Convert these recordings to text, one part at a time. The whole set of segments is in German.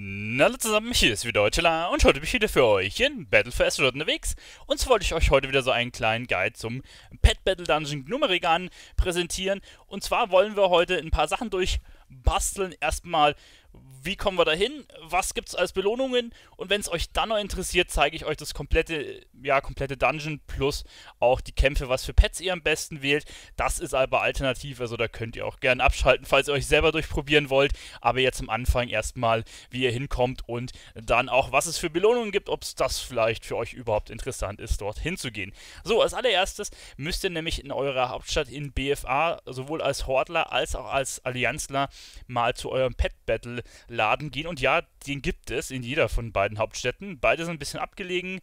Hallo zusammen, hier ist wieder Telar und heute bin ich wieder für euch in Battle for Azeroth unterwegs. Und zwar wollte ich euch heute wieder so einen kleinen Guide zum Pet Battle Dungeon Gnumeregan präsentieren. Und zwar wollen wir heute ein paar Sachen durchbasteln. Erstmal, wie kommen wir dahin, was gibt es als Belohnungen und wenn es euch dann noch interessiert, zeige ich euch das komplette, ja, komplette Dungeon plus auch die Kämpfe, was für Pets ihr am besten wählt. Das ist aber alternativ, also da könnt ihr auch gerne abschalten, falls ihr euch selber durchprobieren wollt, aber jetzt am Anfang erstmal, wie ihr hinkommt und dann auch, was es für Belohnungen gibt, ob es das vielleicht für euch überhaupt interessant ist, dort hinzugehen. So, als allererstes müsst ihr nämlich in eurer Hauptstadt in BFA sowohl als Hordler als auch als Allianzler mal zu eurem Pet Battle Laden gehen. Und ja, den gibt es in jeder von beiden Hauptstädten. Beide sind ein bisschen abgelegen.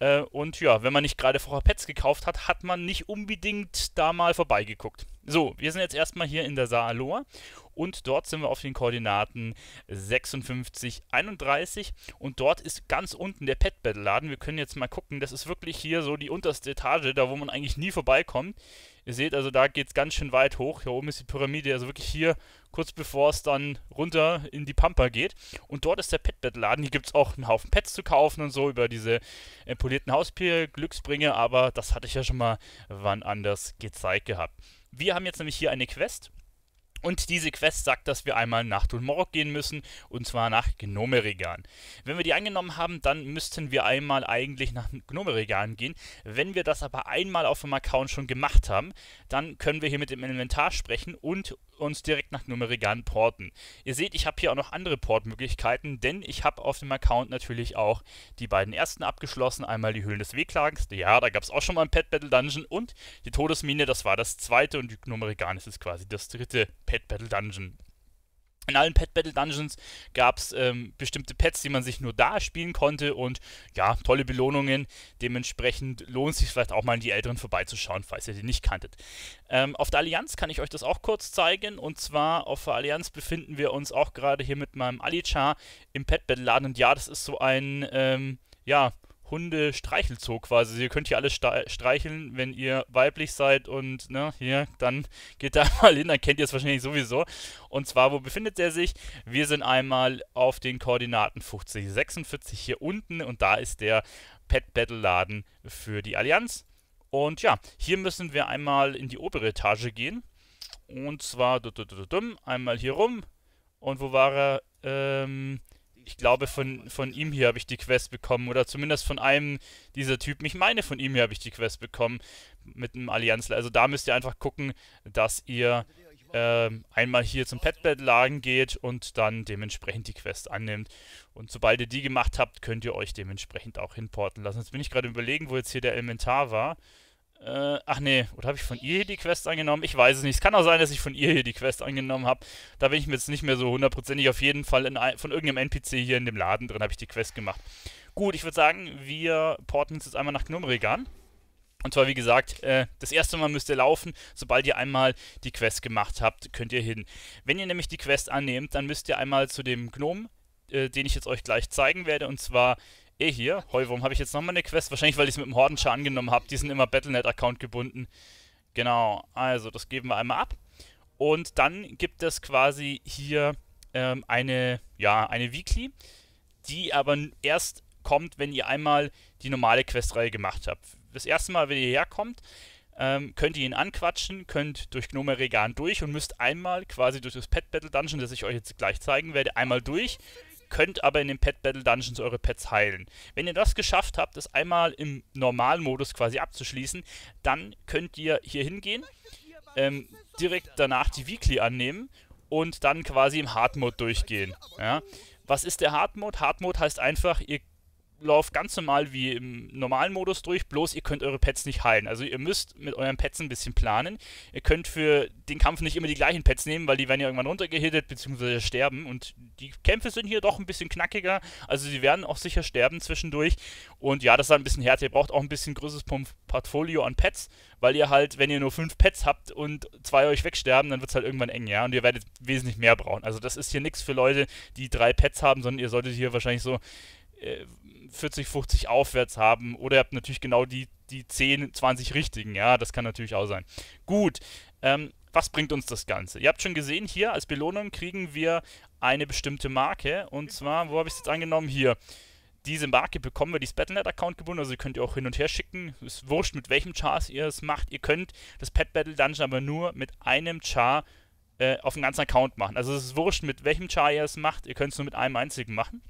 Äh, und ja, wenn man nicht gerade vorher Pets gekauft hat, hat man nicht unbedingt da mal vorbeigeguckt. So, wir sind jetzt erstmal hier in der Saaloa und dort sind wir auf den Koordinaten 56, 31 und dort ist ganz unten der Pet Battle Laden. Wir können jetzt mal gucken, das ist wirklich hier so die unterste Etage, da wo man eigentlich nie vorbeikommt. Ihr seht also, da geht es ganz schön weit hoch. Hier oben ist die Pyramide, also wirklich hier kurz bevor es dann runter in die Pampa geht. Und dort ist der Petbettladen. Hier gibt es auch einen Haufen Pets zu kaufen und so über diese äh, polierten hauspiel glücksbringer aber das hatte ich ja schon mal wann anders gezeigt gehabt. Wir haben jetzt nämlich hier eine Quest und diese Quest sagt, dass wir einmal nach Dulmorok gehen müssen, und zwar nach Gnomerigan. Wenn wir die angenommen haben, dann müssten wir einmal eigentlich nach Gnomerigan gehen. Wenn wir das aber einmal auf dem Account schon gemacht haben, dann können wir hier mit dem Inventar sprechen und uns direkt nach Gnomerigan porten. Ihr seht, ich habe hier auch noch andere Portmöglichkeiten, denn ich habe auf dem Account natürlich auch die beiden ersten abgeschlossen. Einmal die Höhlen des Wehklagens, ja, da gab es auch schon mal ein Pet Battle Dungeon, und die Todesmine, das war das zweite, und die Gnomerigan ist jetzt quasi das dritte Pet Battle Dungeon. In allen Pet Battle Dungeons gab es ähm, bestimmte Pets, die man sich nur da spielen konnte und ja, tolle Belohnungen. Dementsprechend lohnt es sich vielleicht auch mal in die älteren vorbeizuschauen, falls ihr die nicht kanntet. Ähm, auf der Allianz kann ich euch das auch kurz zeigen und zwar auf der Allianz befinden wir uns auch gerade hier mit meinem Alichar im Pet Battle Laden und ja, das ist so ein ähm, ja, Hunde streichelt quasi. Also ihr könnt hier alles streicheln, wenn ihr weiblich seid und ne, hier, dann geht da mal hin, dann kennt ihr es wahrscheinlich sowieso. Und zwar, wo befindet er sich? Wir sind einmal auf den Koordinaten 50, 46 hier unten und da ist der Pet Battle Laden für die Allianz. Und ja, hier müssen wir einmal in die obere Etage gehen. Und zwar einmal hier rum. Und wo war er? Ähm, ich glaube, von, von ihm hier habe ich die Quest bekommen oder zumindest von einem dieser Typen. Ich meine, von ihm hier habe ich die Quest bekommen mit einem Allianzler. Also da müsst ihr einfach gucken, dass ihr äh, einmal hier zum Petbed-Lagen geht und dann dementsprechend die Quest annimmt. Und sobald ihr die gemacht habt, könnt ihr euch dementsprechend auch hinporten lassen. Jetzt bin ich gerade überlegen, wo jetzt hier der Elementar war. Äh, ach nee, oder habe ich von ihr hier die Quest angenommen? Ich weiß es nicht. Es kann auch sein, dass ich von ihr hier die Quest angenommen habe. Da bin ich mir jetzt nicht mehr so hundertprozentig. Auf jeden Fall in, von irgendeinem NPC hier in dem Laden drin habe ich die Quest gemacht. Gut, ich würde sagen, wir porten uns jetzt einmal nach Gnumregan. Und zwar, wie gesagt, äh, das erste Mal müsst ihr laufen. Sobald ihr einmal die Quest gemacht habt, könnt ihr hin. Wenn ihr nämlich die Quest annehmt, dann müsst ihr einmal zu dem Gnome, äh, den ich jetzt euch gleich zeigen werde. Und zwar Eh hier. Hoi, warum habe ich jetzt nochmal eine Quest? Wahrscheinlich, weil ich es mit dem Hordenschar angenommen habe. Die sind immer Battlenet-Account gebunden. Genau, also das geben wir einmal ab. Und dann gibt es quasi hier ähm, eine, ja, eine Weekly, die aber erst kommt, wenn ihr einmal die normale Questreihe gemacht habt. Das erste Mal, wenn ihr herkommt, ähm, könnt ihr ihn anquatschen, könnt durch Gnome Regan durch und müsst einmal quasi durch das Pet Battle Dungeon, das ich euch jetzt gleich zeigen werde, einmal durch könnt aber in den Pet Battle Dungeons eure Pets heilen. Wenn ihr das geschafft habt, das einmal im Normalmodus quasi abzuschließen, dann könnt ihr hier hingehen, ähm, direkt danach die Weekly annehmen und dann quasi im Hard Mode durchgehen. Ja. Was ist der Hard Mode? Hard Mode heißt einfach, ihr lauft ganz normal wie im normalen Modus durch, bloß ihr könnt eure Pets nicht heilen. Also ihr müsst mit euren Pets ein bisschen planen. Ihr könnt für den Kampf nicht immer die gleichen Pets nehmen, weil die werden ja irgendwann runtergehittet bzw. sterben. Und die Kämpfe sind hier doch ein bisschen knackiger. Also sie werden auch sicher sterben zwischendurch. Und ja, das ist ein bisschen härter. Ihr braucht auch ein bisschen größeres Portfolio an Pets, weil ihr halt, wenn ihr nur fünf Pets habt und zwei euch wegsterben, dann wird es halt irgendwann eng, ja. Und ihr werdet wesentlich mehr brauchen. Also das ist hier nichts für Leute, die drei Pets haben, sondern ihr solltet hier wahrscheinlich so 40, äh, 50 aufwärts haben oder ihr habt natürlich genau die, die 10, 20 richtigen. Ja, das kann natürlich auch sein. Gut, ähm, was bringt uns das Ganze? Ihr habt schon gesehen, hier als Belohnung kriegen wir eine bestimmte Marke. Und zwar, wo habe ich es jetzt angenommen? Hier. Diese Marke bekommen wir, die ist Battle.net-Account gebunden, also könnt ihr auch hin und her schicken. Es Ist wurscht, mit welchem Char ihr es macht. Ihr könnt das Pet Battle Dungeon aber nur mit einem Char äh, auf dem ganzen Account machen. Also es ist wurscht, mit welchem Char ihr es macht. Ihr könnt es nur mit einem einzigen machen.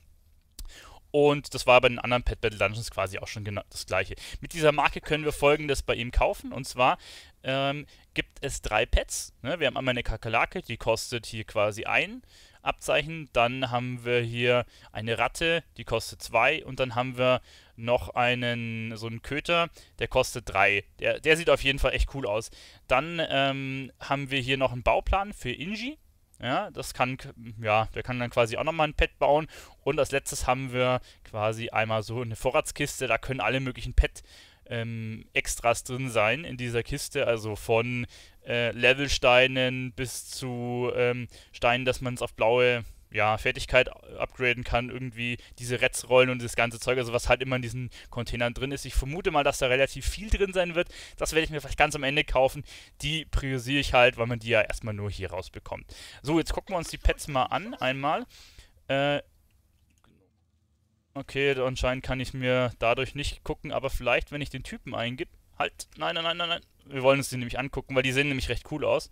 Und das war bei den anderen Pet Battle Dungeons quasi auch schon genau das gleiche. Mit dieser Marke können wir folgendes bei ihm kaufen. Und zwar ähm, gibt es drei Pets. Ne? Wir haben einmal eine Kakerlake, die kostet hier quasi ein Abzeichen. Dann haben wir hier eine Ratte, die kostet zwei. Und dann haben wir noch einen, so einen Köter, der kostet drei. Der, der sieht auf jeden Fall echt cool aus. Dann ähm, haben wir hier noch einen Bauplan für Inji. Ja, das kann, ja, der kann dann quasi auch nochmal ein Pad bauen. Und als letztes haben wir quasi einmal so eine Vorratskiste, da können alle möglichen Pad ähm, Extras drin sein in dieser Kiste, also von äh, Levelsteinen bis zu ähm, Steinen, dass man es auf blaue ja, Fertigkeit upgraden kann, irgendwie diese Rets rollen und das ganze Zeug, also was halt immer in diesen Containern drin ist. Ich vermute mal, dass da relativ viel drin sein wird. Das werde ich mir vielleicht ganz am Ende kaufen. Die priorisiere ich halt, weil man die ja erstmal nur hier rausbekommt. So, jetzt gucken wir uns die Pets mal an, einmal. Äh, okay, anscheinend kann ich mir dadurch nicht gucken, aber vielleicht, wenn ich den Typen eingib. Halt, nein, nein, nein, nein, nein. Wir wollen uns die nämlich angucken, weil die sehen nämlich recht cool aus.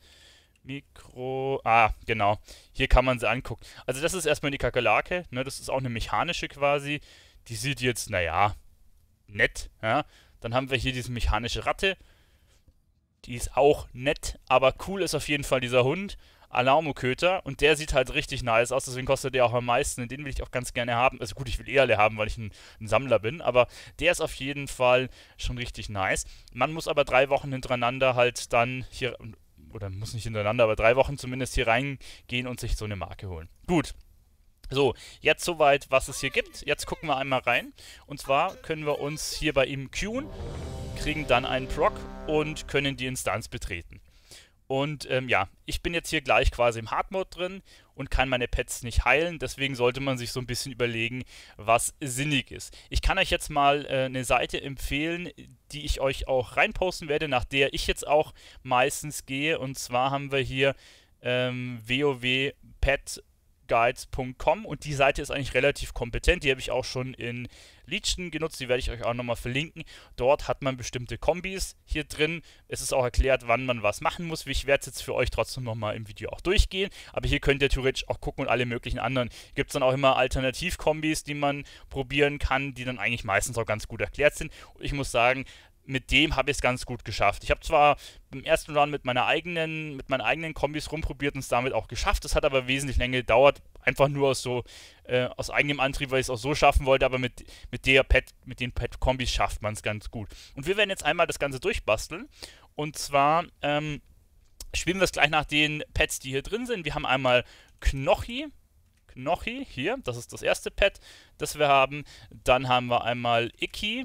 Mikro. Ah, genau. Hier kann man sie angucken. Also, das ist erstmal die Kakerlake. Ne? Das ist auch eine mechanische quasi. Die sieht jetzt, naja, nett. Ja? Dann haben wir hier diese mechanische Ratte. Die ist auch nett, aber cool ist auf jeden Fall dieser Hund. Alarmoköter und der sieht halt richtig nice aus, deswegen kostet der auch am meisten. den will ich auch ganz gerne haben. Also gut, ich will eh alle haben, weil ich ein, ein, Sammler bin, aber der ist auf jeden Fall schon richtig nice. Man muss aber drei Wochen hintereinander halt dann hier oder muss nicht hintereinander, aber drei Wochen zumindest hier reingehen und sich so eine Marke holen. Gut. So, jetzt soweit, was es hier gibt. Jetzt gucken wir einmal rein. Und zwar können wir uns hier bei ihm queuen, kriegen dann einen Proc und können die Instanz betreten. Und ähm, ja, ich bin jetzt hier gleich quasi im Hard-Mode drin und kann meine Pets nicht heilen. Deswegen sollte man sich so ein bisschen überlegen, was sinnig ist. Ich kann euch jetzt mal äh, eine Seite empfehlen, die ich euch auch reinposten werde, nach der ich jetzt auch meistens gehe. Und zwar haben wir hier ähm, WoW Pet guides.com und die Seite ist eigentlich relativ kompetent. Die habe ich auch schon in Legion genutzt, die werde ich euch auch nochmal verlinken. Dort hat man bestimmte Kombis hier drin. Es ist auch erklärt, wann man was machen muss. Ich werde es jetzt für euch trotzdem nochmal im Video auch durchgehen. Aber hier könnt ihr theoretisch auch gucken und alle möglichen anderen. Gibt es dann auch immer Alternativkombis, die man probieren kann, die dann eigentlich meistens auch ganz gut erklärt sind. Und ich muss sagen, mit dem habe ich es ganz gut geschafft. Ich habe zwar im ersten Run mit meiner eigenen, mit meinen eigenen Kombis rumprobiert und es damit auch geschafft. Das hat aber wesentlich länger gedauert, einfach nur aus so äh, aus eigenem Antrieb, weil ich es auch so schaffen wollte. Aber mit mit der Pet, mit den Pet-Kombis schafft man es ganz gut. Und wir werden jetzt einmal das Ganze durchbasteln. Und zwar ähm, spielen wir es gleich nach den Pets, die hier drin sind. Wir haben einmal Knochi, Knochi hier, das ist das erste Pet, das wir haben. Dann haben wir einmal Icky,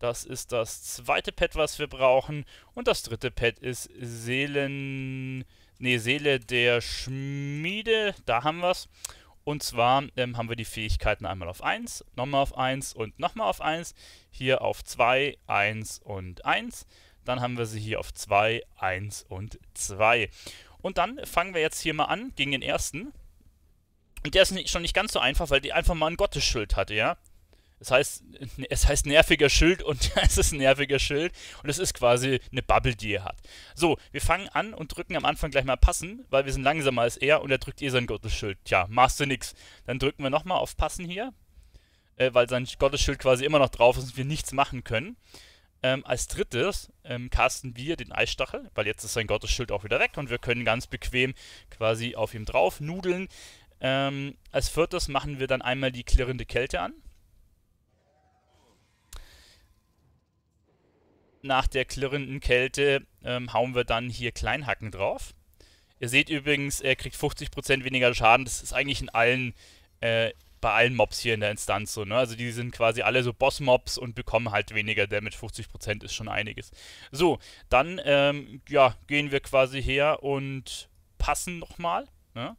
das ist das zweite Pad, was wir brauchen. Und das dritte Pad ist Seelen... Nee, Seele der Schmiede. Da haben wir es. Und zwar ähm, haben wir die Fähigkeiten einmal auf 1, nochmal auf 1 und nochmal auf 1. Hier auf 2, 1 und 1. Dann haben wir sie hier auf 2, 1 und 2. Und dann fangen wir jetzt hier mal an gegen den ersten. Und der ist nicht, schon nicht ganz so einfach, weil die einfach mal ein Gottesschild hatte, ja. Das heißt, es heißt nerviger Schild und es ist ein nerviger Schild und es ist quasi eine Bubble, die er hat. So, wir fangen an und drücken am Anfang gleich mal passen, weil wir sind langsamer als er und er drückt eh sein Gottesschild. Tja, machst du nix. Dann drücken wir nochmal auf passen hier, äh, weil sein Gottesschild quasi immer noch drauf ist und wir nichts machen können. Ähm, als drittes ähm, casten wir den Eisstachel, weil jetzt ist sein Gottesschild auch wieder weg und wir können ganz bequem quasi auf ihm drauf nudeln. Ähm, als viertes machen wir dann einmal die klirrende Kälte an. nach der klirrenden Kälte ähm, hauen wir dann hier Kleinhacken drauf. Ihr seht übrigens, er kriegt 50% weniger Schaden. Das ist eigentlich in allen, äh, bei allen Mobs hier in der Instanz so. Ne? Also die sind quasi alle so Boss-Mobs und bekommen halt weniger Damage. 50% ist schon einiges. So, dann ähm, ja, gehen wir quasi her und passen nochmal. Ne?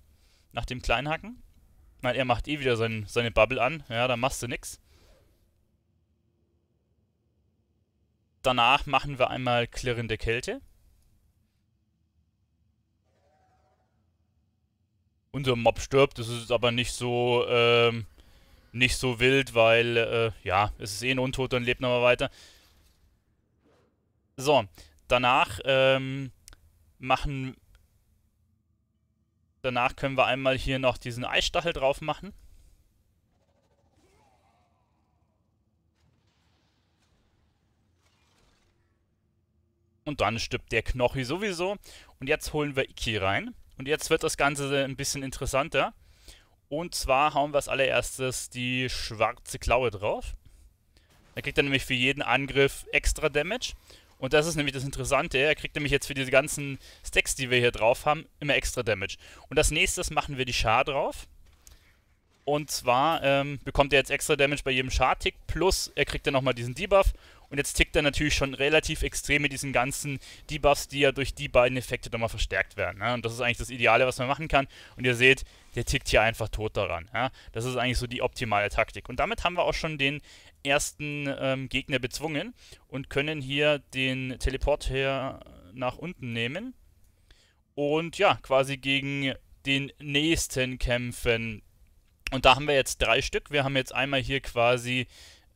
Nach dem Kleinhacken. Weil er macht eh wieder sein, seine Bubble an. Ja, dann machst du nichts. Danach machen wir einmal klirrende Kälte. Unser Mob stirbt, das ist aber nicht so, ähm, nicht so wild, weil, äh, ja, es ist eh ein Untoter und lebt nochmal weiter. So, danach, ähm, machen... Danach können wir einmal hier noch diesen Eisstachel drauf machen. Und dann stirbt der Knochi sowieso. Und jetzt holen wir Iki rein. Und jetzt wird das Ganze ein bisschen interessanter. Und zwar hauen wir als allererstes die schwarze Klaue drauf. Da kriegt er nämlich für jeden Angriff extra Damage. Und das ist nämlich das Interessante. Er kriegt nämlich jetzt für diese ganzen Stacks, die wir hier drauf haben, immer extra Damage. Und als nächstes machen wir die Schar drauf. Und zwar ähm, bekommt er jetzt extra Damage bei jedem Schar-Tick. Plus er kriegt dann nochmal diesen Debuff. Und jetzt tickt er natürlich schon relativ extrem mit diesen ganzen Debuffs, die ja durch die beiden Effekte nochmal verstärkt werden. Ne? Und das ist eigentlich das Ideale, was man machen kann. Und ihr seht, der tickt hier einfach tot daran. Ja? Das ist eigentlich so die optimale Taktik. Und damit haben wir auch schon den ersten ähm, Gegner bezwungen und können hier den Teleport her nach unten nehmen und ja, quasi gegen den nächsten kämpfen. Und da haben wir jetzt drei Stück. Wir haben jetzt einmal hier quasi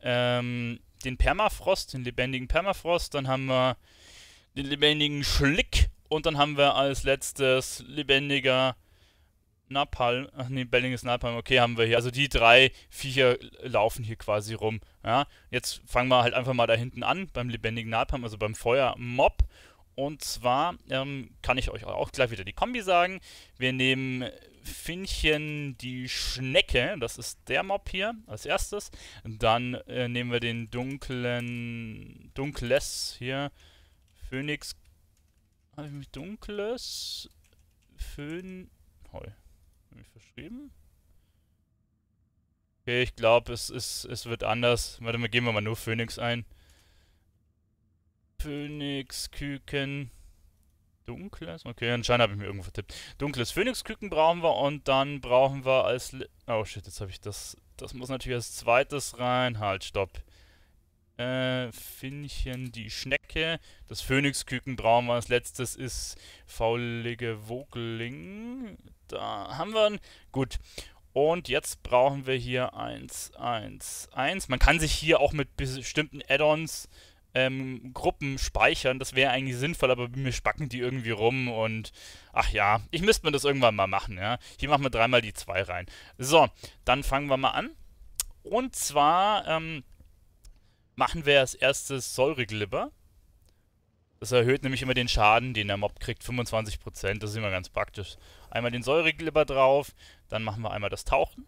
ähm, den Permafrost, den lebendigen Permafrost, dann haben wir den lebendigen Schlick und dann haben wir als letztes lebendiger Napalm, ach nee, Bellinges Napalm, okay, haben wir hier. Also die drei Viecher laufen hier quasi rum. Ja, jetzt fangen wir halt einfach mal da hinten an, beim lebendigen Napalm, also beim Feuermob. Und zwar ähm, kann ich euch auch gleich wieder die Kombi sagen. Wir nehmen Finchen, die Schnecke. Das ist der Mob hier als erstes. Dann äh, nehmen wir den dunklen, dunkles hier. Phönix, Habe ich mich dunkles, Phön, Heu. Habe ich verschrieben? Okay, ich glaube, es, es, es wird anders. Warte mal, gehen wir mal nur Phönix ein. Phönix, Küken, dunkles. Okay, anscheinend habe ich mir irgendwo vertippt. Dunkles Phönixküken brauchen wir und dann brauchen wir als... Le oh shit, jetzt habe ich das... Das muss natürlich als zweites rein. Halt, stopp. Äh, Finnchen, die Schnecke. Das Phönixküken brauchen wir als letztes ist faulige Vogeling. Da haben wir einen. Gut. Und jetzt brauchen wir hier 1, 1, 1. Man kann sich hier auch mit bestimmten Add-ons ähm, Gruppen speichern. Das wäre eigentlich sinnvoll, aber mir spacken die irgendwie rum und ach ja, ich müsste mir das irgendwann mal machen, ja. Hier machen wir dreimal die zwei rein. So, dann fangen wir mal an. Und zwar ähm, machen wir als erstes Säureglibber. Das erhöht nämlich immer den Schaden, den der Mob kriegt, 25%. Das ist immer ganz praktisch. Einmal den Säureglibber drauf, dann machen wir einmal das Tauchen.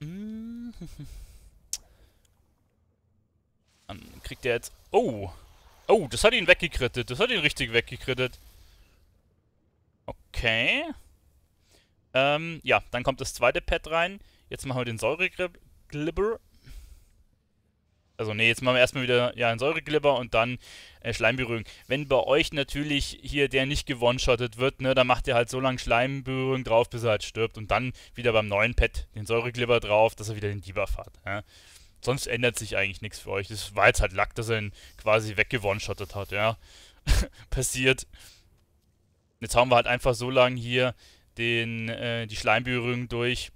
Mhm. Dann kriegt er jetzt... Oh! Oh, das hat ihn weggekrittet. Das hat ihn richtig weggekrittet. Okay. Ähm, ja, dann kommt das zweite Pad rein. Jetzt machen wir den Säureglibber. Also nee, jetzt machen wir erstmal wieder ja, einen Säureglibber und dann äh, Schleimberührung. Wenn bei euch natürlich hier der nicht gewonshottet wird, ne, dann macht ihr halt so lange Schleimberührung drauf, bis er halt stirbt. Und dann wieder beim neuen Pad den Säureglibber drauf, dass er wieder den Dieber hat. Ja sonst ändert sich eigentlich nichts für euch. Das war jetzt halt Lack, dass er ihn quasi weggewonshottet hat, ja. Passiert. Jetzt haben wir halt einfach so lange hier den, äh, die Schleimberührung durch.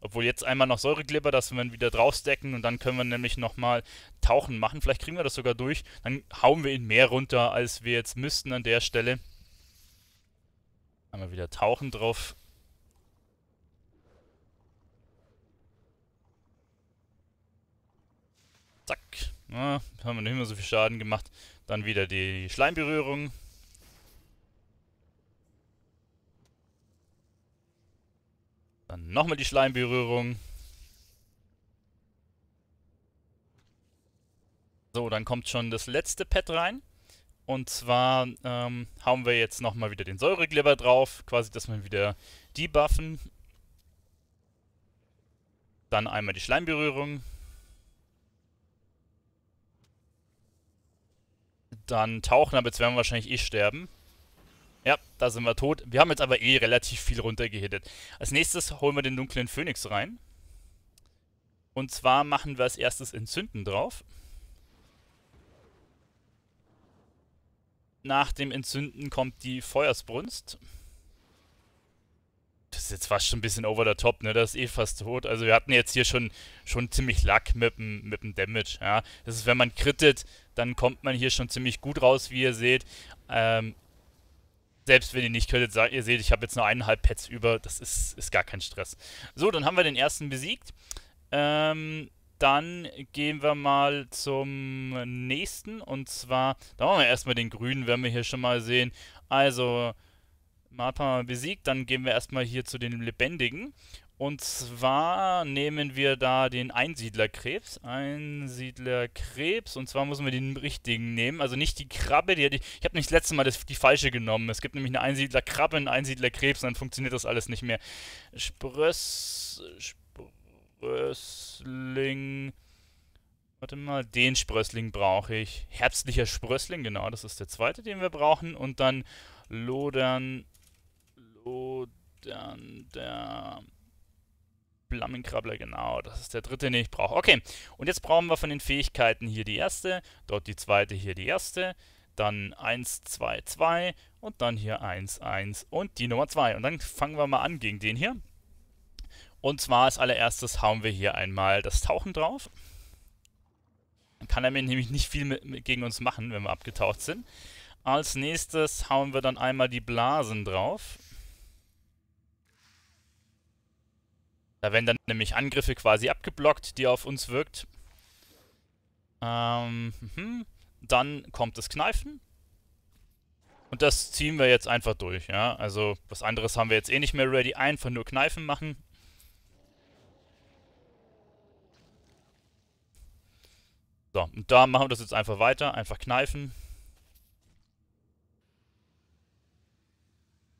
Obwohl jetzt einmal noch Säure dass wir ihn wieder draufstecken und dann können wir nämlich nochmal Tauchen machen. Vielleicht kriegen wir das sogar durch. Dann hauen wir ihn mehr runter, als wir jetzt müssten an der Stelle. Einmal wieder Tauchen drauf Zack. Na, haben wir nicht mehr so viel Schaden gemacht. Dann wieder die Schleimberührung. Dann nochmal die Schleimberührung. So, dann kommt schon das letzte Pad rein. Und zwar ähm, hauen wir jetzt nochmal wieder den Säuregleber drauf, quasi, dass wir wieder debuffen. Dann einmal die Schleimberührung. Dann tauchen, aber jetzt werden wir wahrscheinlich eh sterben. Ja, da sind wir tot. Wir haben jetzt aber eh relativ viel runtergehittet. Als nächstes holen wir den dunklen Phönix rein. Und zwar machen wir als erstes Entzünden drauf. Nach dem Entzünden kommt die Feuersbrunst das ist jetzt fast schon ein bisschen over the top, ne? Das ist eh fast tot. Also wir hatten jetzt hier schon, schon ziemlich Luck mit dem, mit dem Damage, ja. Das ist, wenn man krittet, dann kommt man hier schon ziemlich gut raus, wie ihr seht. Ähm, selbst wenn ihr nicht krittet, sagt, ihr seht, ich habe jetzt nur eineinhalb Pets über. Das ist, ist gar kein Stress. So, dann haben wir den ersten besiegt. Ähm, dann gehen wir mal zum nächsten und zwar, da machen wir erstmal den grünen, werden wir hier schon mal sehen. Also, Mapa besiegt, dann gehen wir erstmal hier zu den Lebendigen. Und zwar nehmen wir da den Einsiedlerkrebs. Einsiedlerkrebs. Und zwar müssen wir den richtigen nehmen. Also nicht die Krabbe. Die, die ich habe nicht das letzte Mal das, die falsche genommen. Es gibt nämlich eine Einsiedlerkrabbe, einen Einsiedlerkrebs. Dann funktioniert das alles nicht mehr. Spröss. Sprössling. Warte mal, den Sprössling brauche ich. Herbstlicher Sprössling, genau. Das ist der zweite, den wir brauchen. Und dann Lodern so, dann der Flammenkrabbler, genau. Das ist der dritte, den ich brauche. Okay, und jetzt brauchen wir von den Fähigkeiten hier die erste, dort die zweite, hier die erste, dann 1, 2, 2 und dann hier 1, 1 und die Nummer 2. Und dann fangen wir mal an gegen den hier. Und zwar als allererstes hauen wir hier einmal das Tauchen drauf. Dann kann er mir nämlich nicht viel mit, mit gegen uns machen, wenn wir abgetaucht sind. Als nächstes hauen wir dann einmal die Blasen drauf. Da werden dann nämlich Angriffe quasi abgeblockt, die auf uns wirkt. Ähm, mhm. Dann kommt das Kneifen. Und das ziehen wir jetzt einfach durch, ja. Also, was anderes haben wir jetzt eh nicht mehr ready. Einfach nur Kneifen machen. So, und da machen wir das jetzt einfach weiter. Einfach Kneifen.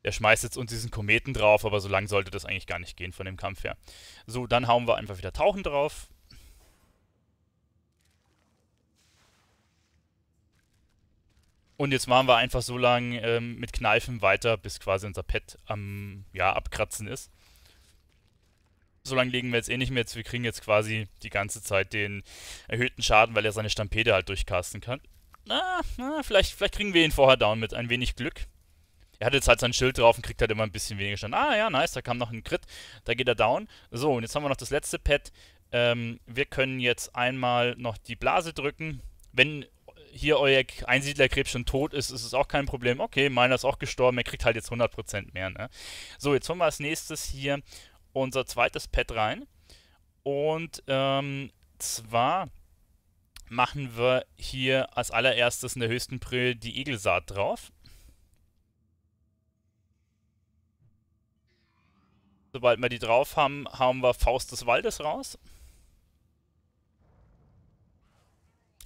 er schmeißt jetzt uns diesen Kometen drauf, aber so lange sollte das eigentlich gar nicht gehen von dem Kampf her. So, dann hauen wir einfach wieder Tauchen drauf. Und jetzt machen wir einfach so lange ähm, mit Kneifen weiter, bis quasi unser Pet am ja, Abkratzen ist. So lange legen wir jetzt eh nicht mehr. Jetzt, wir kriegen jetzt quasi die ganze Zeit den erhöhten Schaden, weil er seine Stampede halt durchcasten kann. Na, na vielleicht, vielleicht kriegen wir ihn vorher down mit ein wenig Glück er hat jetzt halt sein Schild drauf und kriegt halt immer ein bisschen weniger Schaden. Ah ja, nice, da kam noch ein Crit, da geht er down. So, und jetzt haben wir noch das letzte Pad. Ähm, wir können jetzt einmal noch die Blase drücken. Wenn hier euer Einsiedlerkrebs schon tot ist, ist es auch kein Problem. Okay, meiner ist auch gestorben, er kriegt halt jetzt 100% mehr. Ne? So, jetzt holen wir als nächstes hier unser zweites Pad rein. Und ähm, zwar machen wir hier als allererstes in der höchsten Brille die Egelsaat drauf. Sobald wir die drauf haben, haben wir Faust des Waldes raus.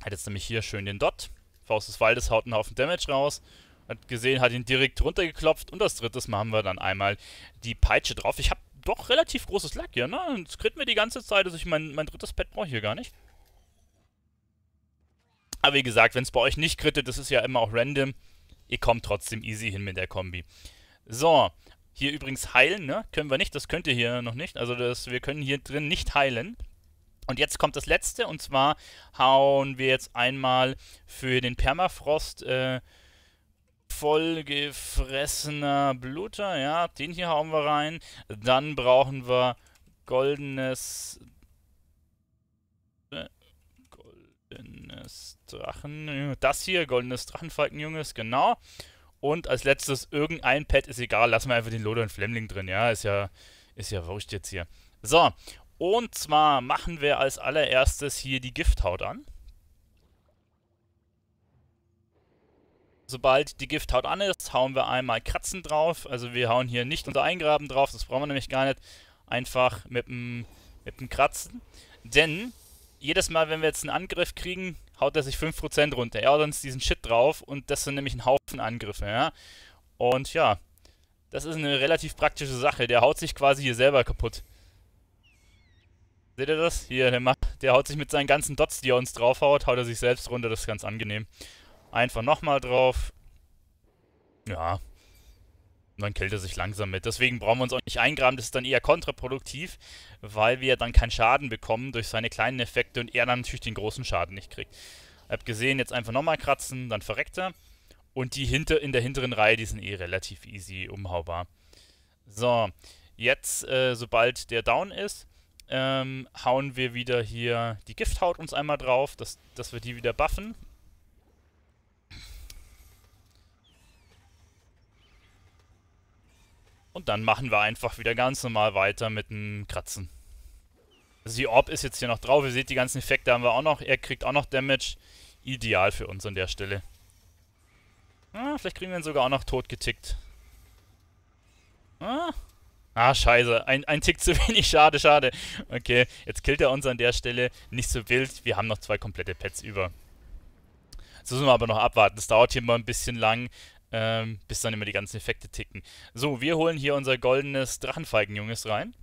Hat jetzt nämlich hier schön den Dot. Faust des Waldes haut einen Haufen Damage raus. Hat gesehen, hat ihn direkt runtergeklopft. Und das drittes Mal haben wir dann einmal die Peitsche drauf. Ich habe doch relativ großes Lack hier, ne? Jetzt kriegt mir die ganze Zeit. Also ich mein, mein drittes Pad brauche ich hier gar nicht. Aber wie gesagt, wenn es bei euch nicht krittet, das ist ja immer auch random. Ihr kommt trotzdem easy hin mit der Kombi. So, hier übrigens heilen, ne? Können wir nicht, das könnt ihr hier noch nicht. Also das, wir können hier drin nicht heilen. Und jetzt kommt das letzte und zwar hauen wir jetzt einmal für den Permafrost äh, vollgefressener Bluter, ja, den hier hauen wir rein. Dann brauchen wir goldenes äh, goldenes Drachen, das hier, goldenes Drachenfalkenjunges, genau. Und als letztes, irgendein Pad ist egal, lassen wir einfach den Loder und Flemling drin, ja, ist ja, ist ja wurscht jetzt hier. So, und zwar machen wir als allererstes hier die Gifthaut an. Sobald die Gifthaut an ist, hauen wir einmal Kratzen drauf. Also wir hauen hier nicht unter Eingraben drauf, das brauchen wir nämlich gar nicht. Einfach mit dem, mit dem Kratzen. Denn jedes Mal, wenn wir jetzt einen Angriff kriegen, haut er sich 5% runter. Er haut uns diesen Shit drauf und das sind nämlich ein Haufen Angriffe, ja. Und ja, das ist eine relativ praktische Sache. Der haut sich quasi hier selber kaputt. Seht ihr das? Hier, der, macht, der haut sich mit seinen ganzen Dots, die er uns draufhaut, haut er sich selbst runter. Das ist ganz angenehm. Einfach nochmal drauf. Ja, und dann killt er sich langsam mit. Deswegen brauchen wir uns auch nicht eingraben. Das ist dann eher kontraproduktiv, weil wir dann keinen Schaden bekommen durch seine kleinen Effekte und er dann natürlich den großen Schaden nicht kriegt. Hab gesehen, jetzt einfach nochmal kratzen, dann verreckt er. Und die hinter, in der hinteren Reihe, die sind eh relativ easy umhaubar. So, jetzt, äh, sobald der down ist, ähm, hauen wir wieder hier die Gifthaut uns einmal drauf, dass, dass wir die wieder buffen. Und dann machen wir einfach wieder ganz normal weiter mit dem Kratzen. Also die Orb ist jetzt hier noch drauf. Ihr seht, die ganzen Effekte haben wir auch noch. Er kriegt auch noch Damage. Ideal für uns an der Stelle. Ah, vielleicht kriegen wir ihn sogar auch noch totgetickt. Ah, ah scheiße. Ein, ein Tick zu wenig. Schade, schade. Okay, jetzt killt er uns an der Stelle. Nicht so wild. Wir haben noch zwei komplette Pets über. Das müssen wir aber noch abwarten. Das dauert hier mal ein bisschen lang. Ähm, bis dann immer die ganzen Effekte ticken. So, wir holen hier unser goldenes Drachenfeigenjunges rein.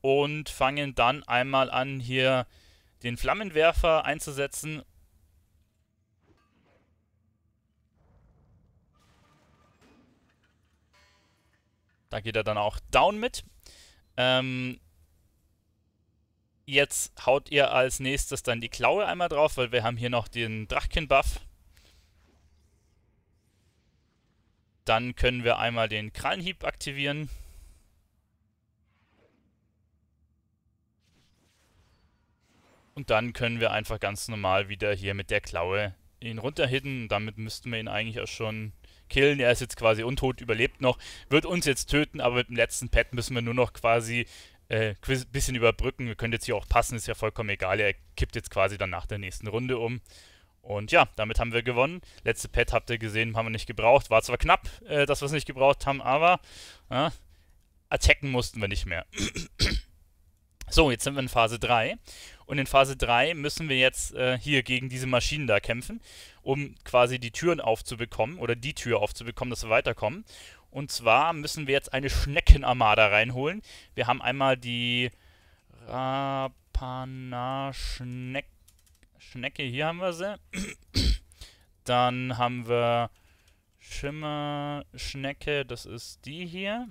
Und fangen dann einmal an, hier den Flammenwerfer einzusetzen. Da geht er dann auch down mit. Ähm, jetzt haut ihr als nächstes dann die Klaue einmal drauf, weil wir haben hier noch den Drachkin-Buff. Dann können wir einmal den Krallenhieb aktivieren. Und dann können wir einfach ganz normal wieder hier mit der Klaue ihn runterhitten. Damit müssten wir ihn eigentlich auch schon killen. Er ist jetzt quasi untot, überlebt noch, wird uns jetzt töten, aber mit dem letzten Pet müssen wir nur noch quasi ein äh, bisschen überbrücken. Wir können jetzt hier auch passen, ist ja vollkommen egal. Er kippt jetzt quasi dann nach der nächsten Runde um. Und ja, damit haben wir gewonnen. Letzte Pad habt ihr gesehen, haben wir nicht gebraucht. War zwar knapp, äh, dass wir es nicht gebraucht haben, aber äh, attacken mussten wir nicht mehr. so, jetzt sind wir in Phase 3. Und in Phase 3 müssen wir jetzt äh, hier gegen diese Maschinen da kämpfen, um quasi die Türen aufzubekommen oder die Tür aufzubekommen, dass wir weiterkommen. Und zwar müssen wir jetzt eine Schneckenarmada reinholen. Wir haben einmal die Rapana-Schnecken. Schnecke, hier haben wir sie. Dann haben wir Schimmerschnecke, das ist die hier.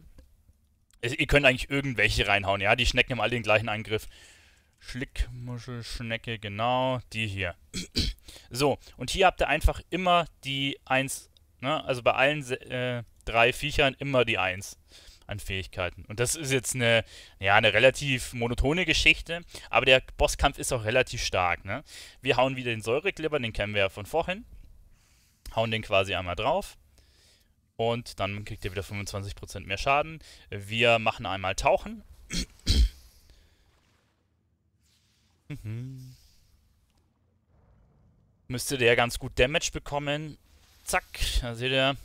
Ihr könnt eigentlich irgendwelche reinhauen, ja? Die Schnecken haben alle den gleichen Angriff. Schlickmuschelschnecke, genau, die hier. so, und hier habt ihr einfach immer die 1, ne? Also bei allen äh, drei Viechern immer die 1 an Fähigkeiten. Und das ist jetzt eine, ja, eine relativ monotone Geschichte, aber der Bosskampf ist auch relativ stark. Ne? Wir hauen wieder den Säureklipper, den kennen wir ja von vorhin, hauen den quasi einmal drauf und dann kriegt ihr wieder 25% mehr Schaden. Wir machen einmal Tauchen. Mhm. Müsste der ganz gut Damage bekommen. Zack, da seht ihr,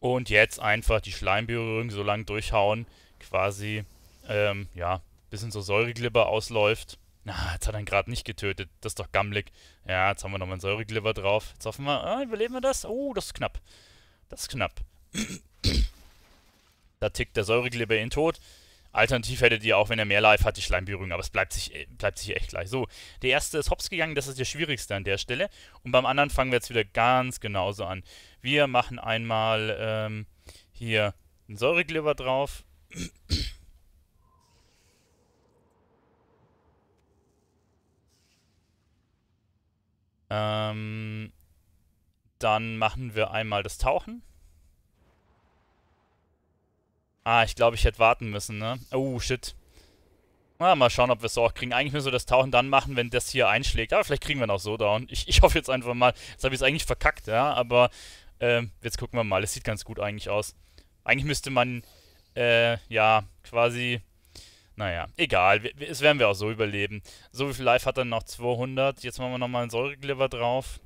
und jetzt einfach die Schleimberührung so lange durchhauen, quasi, ähm, ja, bis in so Säureglibber ausläuft. Na, jetzt hat er ihn gerade nicht getötet. Das ist doch gammelig. Ja, jetzt haben wir nochmal einen Säureglibber drauf. Jetzt hoffen wir, ah, überleben wir das? Oh, das ist knapp. Das ist knapp. da tickt der Säureglibber ihn tot. Alternativ hättet ihr auch, wenn er mehr Life hat, die Schleimberührung, aber es bleibt sich, äh, bleibt sich echt gleich. So, der erste ist hops gegangen, das ist der schwierigste an der Stelle. Und beim anderen fangen wir jetzt wieder ganz genauso an. Wir machen einmal ähm, hier einen Säuregliver drauf. ähm, dann machen wir einmal das Tauchen. Ah, ich glaube, ich hätte warten müssen, ne? Oh, shit. Na, ah, mal schauen, ob wir es so auch kriegen. Eigentlich müssen wir das Tauchen dann machen, wenn das hier einschlägt. Aber vielleicht kriegen wir noch so down. Ich, ich hoffe jetzt einfach mal. Jetzt habe ich es eigentlich verkackt, ja. Aber äh, jetzt gucken wir mal. Es sieht ganz gut eigentlich aus. Eigentlich müsste man, äh, ja, quasi... Naja, egal. Es werden wir auch so überleben. So, wie viel Life hat er noch? 200. Jetzt machen wir nochmal einen Säuregliver drauf.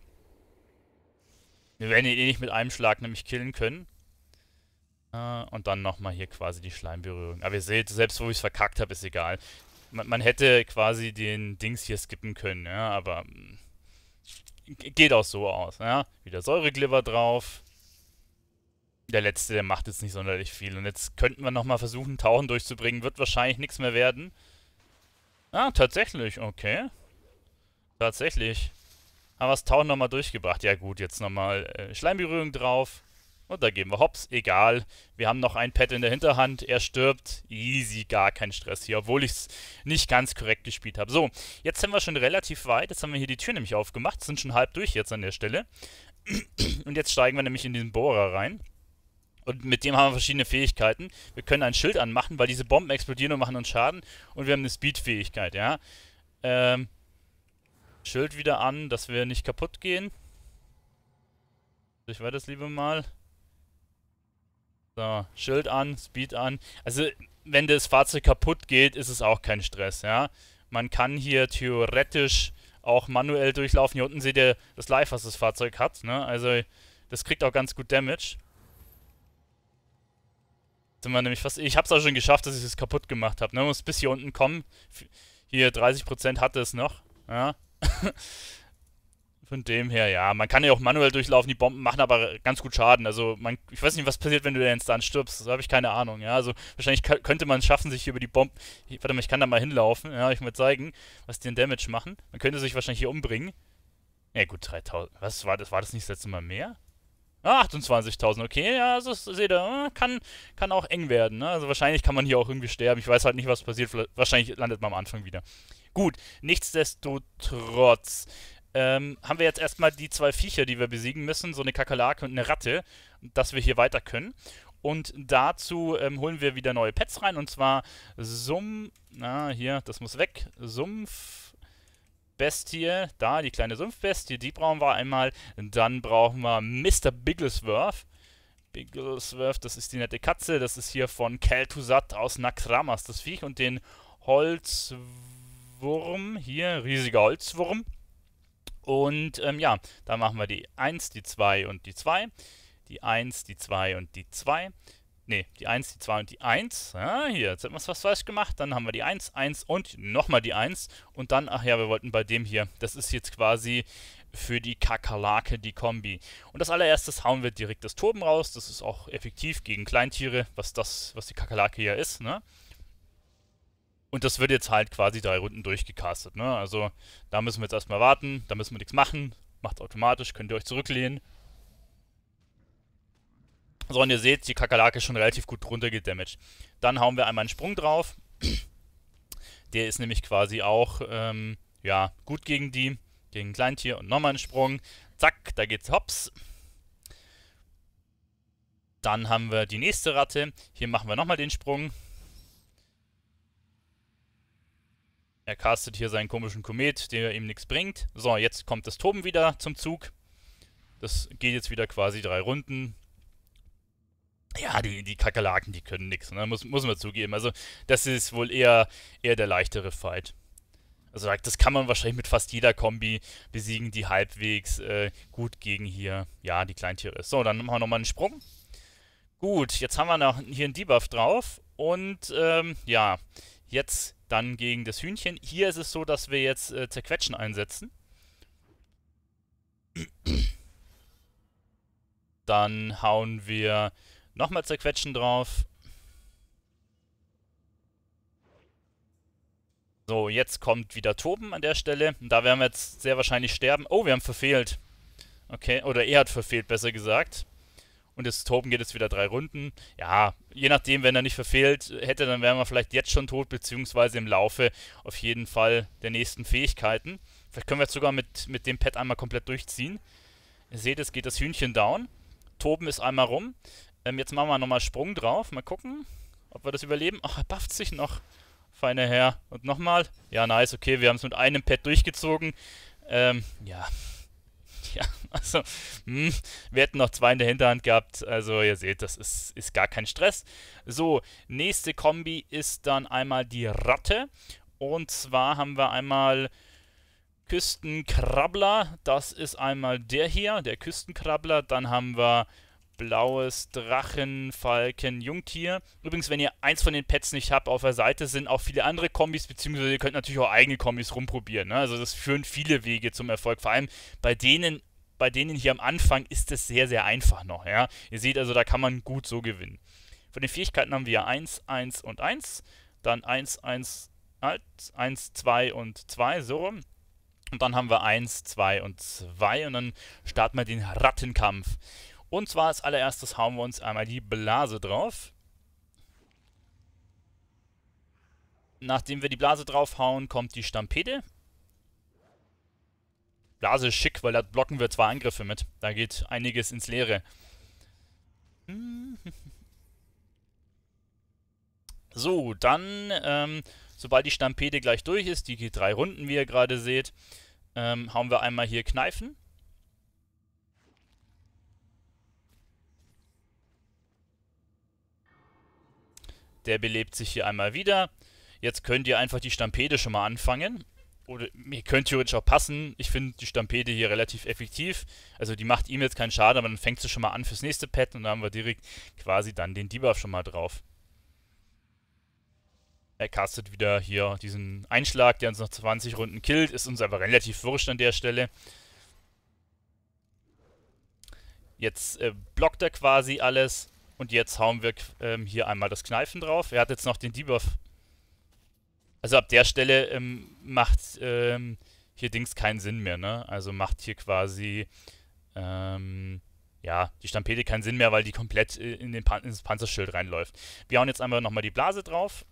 Wir werden ihn eh nicht mit einem Schlag nämlich killen können. Äh, und dann nochmal hier quasi die Schleimberührung. Aber ihr seht, selbst wo ich es verkackt habe, ist egal. Man, man, hätte quasi den Dings hier skippen können, ja, aber mm, geht auch so aus, ja. Wieder Säuregliver drauf. Der letzte, der macht jetzt nicht sonderlich viel. Und jetzt könnten wir nochmal versuchen, Tauchen durchzubringen. Wird wahrscheinlich nichts mehr werden. Ah, tatsächlich, okay. Tatsächlich. Haben wir das Tauchen nochmal durchgebracht. Ja gut, jetzt nochmal äh, Schleimberührung drauf. Und da gehen wir hops, egal. Wir haben noch ein Pet in der Hinterhand, er stirbt. Easy, gar kein Stress hier, obwohl ich es nicht ganz korrekt gespielt habe. So, jetzt sind wir schon relativ weit. Jetzt haben wir hier die Tür nämlich aufgemacht, sind schon halb durch jetzt an der Stelle. Und jetzt steigen wir nämlich in diesen Bohrer rein. Und mit dem haben wir verschiedene Fähigkeiten. Wir können ein Schild anmachen, weil diese Bomben explodieren und machen uns Schaden. Und wir haben eine Speed-Fähigkeit, ja. Ähm, Schild wieder an, dass wir nicht kaputt gehen. Ich werde das lieber mal. So, Schild an, Speed an. Also, wenn das Fahrzeug kaputt geht, ist es auch kein Stress, ja. Man kann hier theoretisch auch manuell durchlaufen. Hier unten seht ihr das Live, was das Fahrzeug hat, ne? Also, das kriegt auch ganz gut Damage. Sind wir nämlich fast... Ich hab's auch schon geschafft, dass ich es das kaputt gemacht habe, ne? Muss bis hier unten kommen. Hier, 30% hatte es noch, ja. Von dem her, ja. Man kann ja auch manuell durchlaufen, die Bomben machen aber ganz gut Schaden. Also, man, ich weiß nicht, was passiert, wenn du denn dann stirbst. Da habe ich keine Ahnung, ja. Also, wahrscheinlich könnte man es schaffen, sich über die Bomben. Warte mal, ich kann da mal hinlaufen, ja. Ich mal zeigen, was die in Damage machen. Man könnte sich wahrscheinlich hier umbringen. Ja, gut, 3000. Was war das? War das nicht das letzte Mal mehr? Ah, 28.000, okay, ja, also seht ihr, ne, kann, kann auch eng werden, ne? Also wahrscheinlich kann man hier auch irgendwie sterben, ich weiß halt nicht, was passiert, wahrscheinlich landet man am Anfang wieder. Gut, nichtsdestotrotz, ähm, haben wir jetzt erstmal die zwei Viecher, die wir besiegen müssen, so eine Kakerlake und eine Ratte, dass wir hier weiter können. Und dazu ähm, holen wir wieder neue Pets rein, und zwar Sumpf, na hier, das muss weg, Sumpf, da, die kleine Sumpfbestie, die brauchen wir einmal. Dann brauchen wir Mr. Bigglesworth. Bigglesworth, das ist die nette Katze, das ist hier von Keltusat aus Nakramas, das Viech, und den Holzwurm, hier, riesiger Holzwurm. Und ähm, ja, da machen wir die 1, die 2 und die 2. Die 1, die 2 und die 2. Ne, die 1, die 2 und die 1. Ja, hier, jetzt haben wir was falsch gemacht. Dann haben wir die 1, 1 und nochmal die 1. Und dann, ach ja, wir wollten bei dem hier. Das ist jetzt quasi für die Kakerlake die Kombi. Und als allererstes hauen wir direkt das Turben raus. Das ist auch effektiv gegen Kleintiere, was das, was die Kakerlake ja ist, ne? Und das wird jetzt halt quasi drei Runden durchgecastet. Ne? Also da müssen wir jetzt erstmal warten, da müssen wir nichts machen. Macht's automatisch, könnt ihr euch zurücklehnen. So, und ihr seht, die Kakerlake ist schon relativ gut runtergedamaged. Dann hauen wir einmal einen Sprung drauf. Der ist nämlich quasi auch, ähm, ja, gut gegen die, gegen ein Kleintier. Und nochmal einen Sprung. Zack, da geht's hops. Dann haben wir die nächste Ratte. Hier machen wir nochmal den Sprung. Er castet hier seinen komischen Komet, der ihm nichts bringt. So, jetzt kommt das Toben wieder zum Zug. Das geht jetzt wieder quasi drei Runden. Ja, die, die Kakerlaken, die können nichts, ne? muss, muss man zugeben. Also, das ist wohl eher, eher der leichtere Fight. Also, das kann man wahrscheinlich mit fast jeder Kombi besiegen, die halbwegs äh, gut gegen hier, ja, die Kleintiere ist. So, dann machen wir nochmal einen Sprung. Gut, jetzt haben wir noch hier einen Debuff drauf und, ähm, ja, Jetzt dann gegen das Hühnchen. Hier ist es so, dass wir jetzt äh, Zerquetschen einsetzen. Dann hauen wir nochmal Zerquetschen drauf. So, jetzt kommt wieder Toben an der Stelle. Da werden wir jetzt sehr wahrscheinlich sterben. Oh, wir haben verfehlt. Okay, oder er hat verfehlt, besser gesagt und das Topen geht jetzt wieder drei Runden. Ja, je nachdem, wenn er nicht verfehlt hätte, dann wären wir vielleicht jetzt schon tot, beziehungsweise im Laufe auf jeden Fall der nächsten Fähigkeiten. Vielleicht können wir jetzt sogar mit, mit dem Pad einmal komplett durchziehen. Ihr seht, es geht das Hühnchen down. Toben ist einmal rum. Ähm, jetzt machen wir nochmal Sprung drauf. Mal gucken, ob wir das überleben. Ach, er bufft sich noch. Feiner Herr. Und nochmal. Ja, nice. Okay, wir haben es mit einem Pad durchgezogen. Ähm, ja, ja, also, mh, hm, wir hätten noch zwei in der Hinterhand gehabt. Also, ihr seht, das ist, ist gar kein Stress. So, nächste Kombi ist dann einmal die Ratte. Und zwar haben wir einmal Küstenkrabbler. Das ist einmal der hier, der Küstenkrabbler. Dann haben wir blaues Drachenfalken-Jungtier. Übrigens, wenn ihr eins von den Pets nicht habt, auf der Seite sind auch viele andere Kombis, beziehungsweise ihr könnt natürlich auch eigene Kombis rumprobieren. Ne? Also das führen viele Wege zum Erfolg. Vor allem bei denen, bei denen hier am Anfang ist es sehr, sehr einfach noch. Ja? Ihr seht also, da kann man gut so gewinnen. Von den Fähigkeiten haben wir 1, 1 und 1, dann 1, 1, 1, 1 2 und 2, so rum. Und dann haben wir 1, 2 und 2 und dann starten wir den Rattenkampf. Und zwar als allererstes hauen wir uns einmal die Blase drauf. Nachdem wir die Blase draufhauen, kommt die Stampede. Blase ist schick, weil da blocken wir zwei Angriffe mit. Da geht einiges ins Leere. So, dann, ähm, sobald die Stampede gleich durch ist, die geht drei Runden, wie ihr gerade seht, ähm, hauen wir einmal hier Kneifen. Der belebt sich hier einmal wieder. Jetzt könnt ihr einfach die Stampede schon mal anfangen. Oder ihr könnt theoretisch auch passen. Ich finde die Stampede hier relativ effektiv. Also die macht ihm jetzt keinen Schaden, aber dann fängt sie schon mal an fürs nächste Pad und dann haben wir direkt quasi dann den Debuff schon mal drauf. Er castet wieder hier diesen Einschlag, der uns nach 20 Runden killt. Ist uns aber relativ wurscht an der Stelle. Jetzt äh, blockt er quasi alles. Und jetzt hauen wir ähm, hier einmal das Kneifen drauf. Er hat jetzt noch den Debuff. Also ab der Stelle ähm, macht ähm, hier Dings keinen Sinn mehr, ne? Also macht hier quasi, ähm, ja, die Stampede keinen Sinn mehr, weil die komplett äh, in den Pan ins Panzerschild reinläuft. Wir hauen jetzt einmal nochmal die Blase drauf.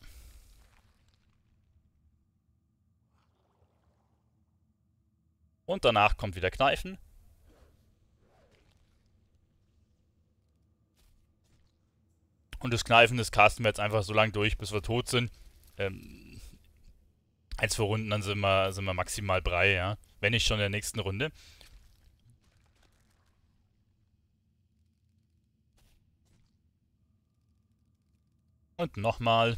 Und danach kommt wieder Kneifen. Und das Kneifen, das casten wir jetzt einfach so lange durch, bis wir tot sind. Ähm, eins zwei Runden, dann sind wir, sind wir maximal Brei, ja. Wenn nicht schon in der nächsten Runde. Und nochmal.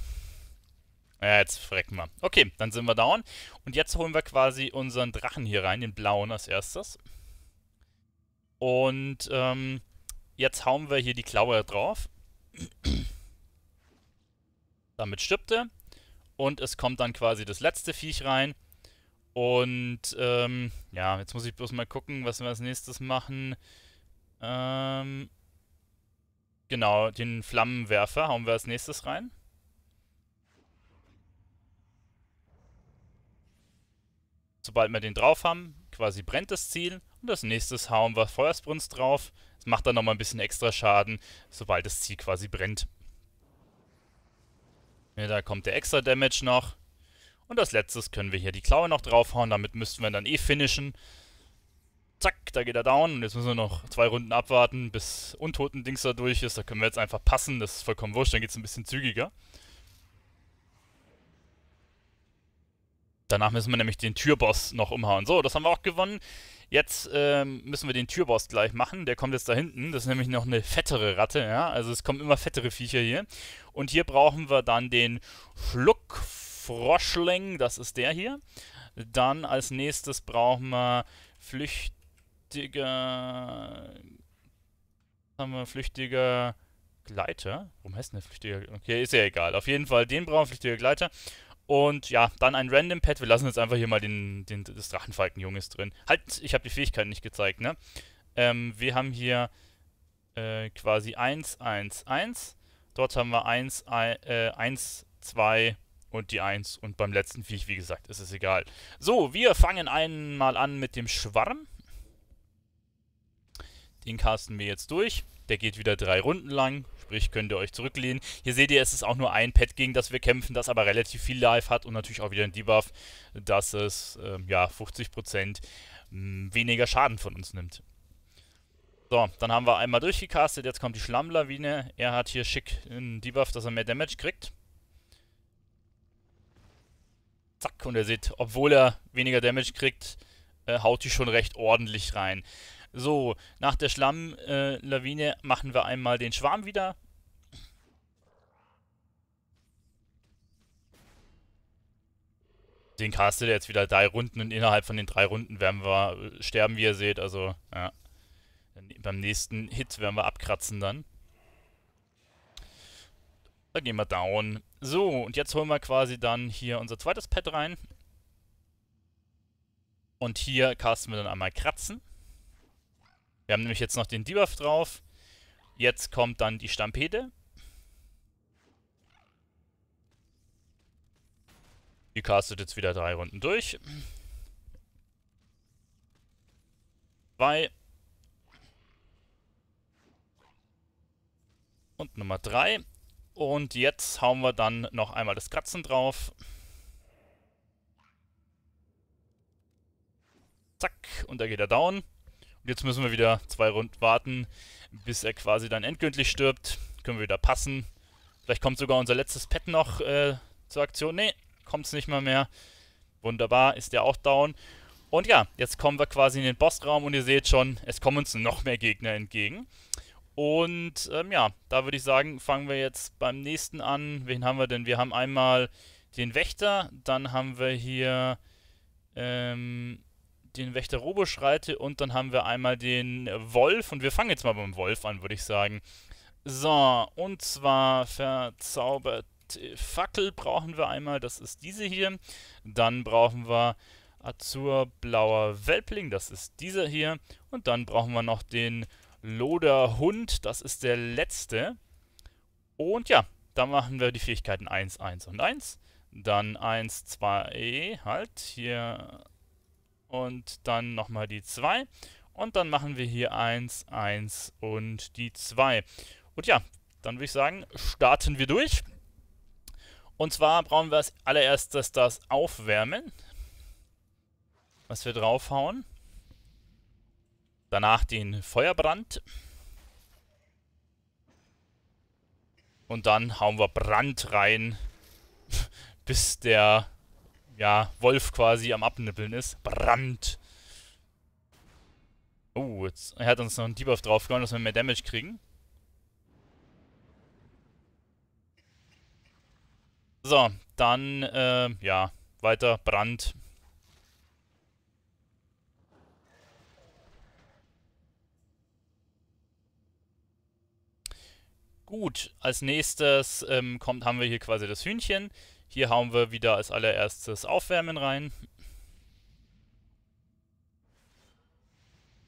Ja, jetzt frecken wir. Okay, dann sind wir down. Und jetzt holen wir quasi unseren Drachen hier rein, den blauen als erstes. Und ähm, jetzt hauen wir hier die Klaue drauf. Damit stirbt er. Und es kommt dann quasi das letzte Viech rein. Und ähm, ja, jetzt muss ich bloß mal gucken, was wir als nächstes machen. Ähm, genau, den Flammenwerfer hauen wir als nächstes rein. Sobald wir den drauf haben, quasi brennt das Ziel. Und als nächstes hauen wir Feuersbrunst drauf macht dann nochmal ein bisschen extra Schaden, sobald das Ziel quasi brennt. Ja, da kommt der extra Damage noch. Und als letztes können wir hier die Klaue noch draufhauen, damit müssten wir dann eh finishen. Zack, da geht er down. Und jetzt müssen wir noch zwei Runden abwarten, bis Untoten-Dings da durch ist. Da können wir jetzt einfach passen, das ist vollkommen wurscht, dann geht es ein bisschen zügiger. Danach müssen wir nämlich den Türboss noch umhauen. So, das haben wir auch gewonnen. Jetzt ähm, müssen wir den Türboss gleich machen. Der kommt jetzt da hinten. Das ist nämlich noch eine fettere Ratte. Ja? Also es kommen immer fettere Viecher hier. Und hier brauchen wir dann den Schluckfroschling. Das ist der hier. Dann als nächstes brauchen wir flüchtiger... haben wir flüchtiger... Gleiter? Warum heißt denn der flüchtiger? Okay, ist ja egal. Auf jeden Fall, den brauchen wir flüchtiger Gleiter. Und ja, dann ein Random Pad. Wir lassen jetzt einfach hier mal den, den, das Drachenfalken-Junges drin. Halt, ich habe die Fähigkeit nicht gezeigt, ne? Ähm, wir haben hier äh, quasi 1, 1, 1. Dort haben wir 1, äh, 1, 2 und die 1. Und beim letzten Viech, wie gesagt, ist es egal. So, wir fangen einmal an mit dem Schwarm. Den casten wir jetzt durch. Der geht wieder drei Runden lang. Sprich, könnt ihr euch zurücklehnen. Hier seht ihr, es ist auch nur ein Pet, gegen das wir kämpfen, das aber relativ viel Life hat und natürlich auch wieder ein Debuff, dass es äh, ja, 50% mm, weniger Schaden von uns nimmt. So, dann haben wir einmal durchgecastet. Jetzt kommt die Schlammlawine. Er hat hier schick einen Debuff, dass er mehr Damage kriegt. Zack, und ihr seht, obwohl er weniger Damage kriegt, äh, haut die schon recht ordentlich rein. So, nach der Schlammlawine machen wir einmal den Schwarm wieder. Den castet er jetzt wieder drei Runden und innerhalb von den drei Runden werden wir äh, sterben, wie ihr seht. Also, ja. Beim nächsten Hit werden wir abkratzen dann. Da gehen wir down. So, und jetzt holen wir quasi dann hier unser zweites Pad rein. Und hier casten wir dann einmal Kratzen. Wir haben nämlich jetzt noch den Debuff drauf. Jetzt kommt dann die Stampede. Die castet jetzt wieder drei Runden durch. Zwei. Und Nummer drei. Und jetzt hauen wir dann noch einmal das Kratzen drauf. Zack, und da geht er down. Jetzt müssen wir wieder zwei Runden warten, bis er quasi dann endgültig stirbt. Können wir wieder passen. Vielleicht kommt sogar unser letztes Pet noch äh, zur Aktion. Ne, kommt es nicht mal mehr. Wunderbar, ist der auch down. Und ja, jetzt kommen wir quasi in den Bossraum und ihr seht schon, es kommen uns noch mehr Gegner entgegen. Und ähm, ja, da würde ich sagen, fangen wir jetzt beim nächsten an. Wen haben wir denn? Wir haben einmal den Wächter, dann haben wir hier ähm, den Wächter Robo schreite und dann haben wir einmal den Wolf und wir fangen jetzt mal beim Wolf an, würde ich sagen. So, und zwar verzauberte äh, Fackel brauchen wir einmal, das ist diese hier. Dann brauchen wir Azurblauer Welpling, das ist dieser hier. Und dann brauchen wir noch den Loderhund, das ist der letzte. Und ja, dann machen wir die Fähigkeiten 1, 1 und 1. Dann 1, 2, halt, hier und dann nochmal die 2 und dann machen wir hier 1, 1 und die 2. Und ja, dann würde ich sagen, starten wir durch. Und zwar brauchen wir als allererstes das Aufwärmen, was wir draufhauen. Danach den Feuerbrand. Und dann hauen wir Brand rein, bis der ja, Wolf quasi am Abnippeln ist. Brand! Oh, jetzt, er hat uns noch einen Debuff draufgehauen, dass wir mehr Damage kriegen. So, dann, äh, ja, weiter, Brand. Gut, als nächstes ähm, kommt, haben wir hier quasi das Hühnchen. Hier hauen wir wieder als allererstes Aufwärmen rein.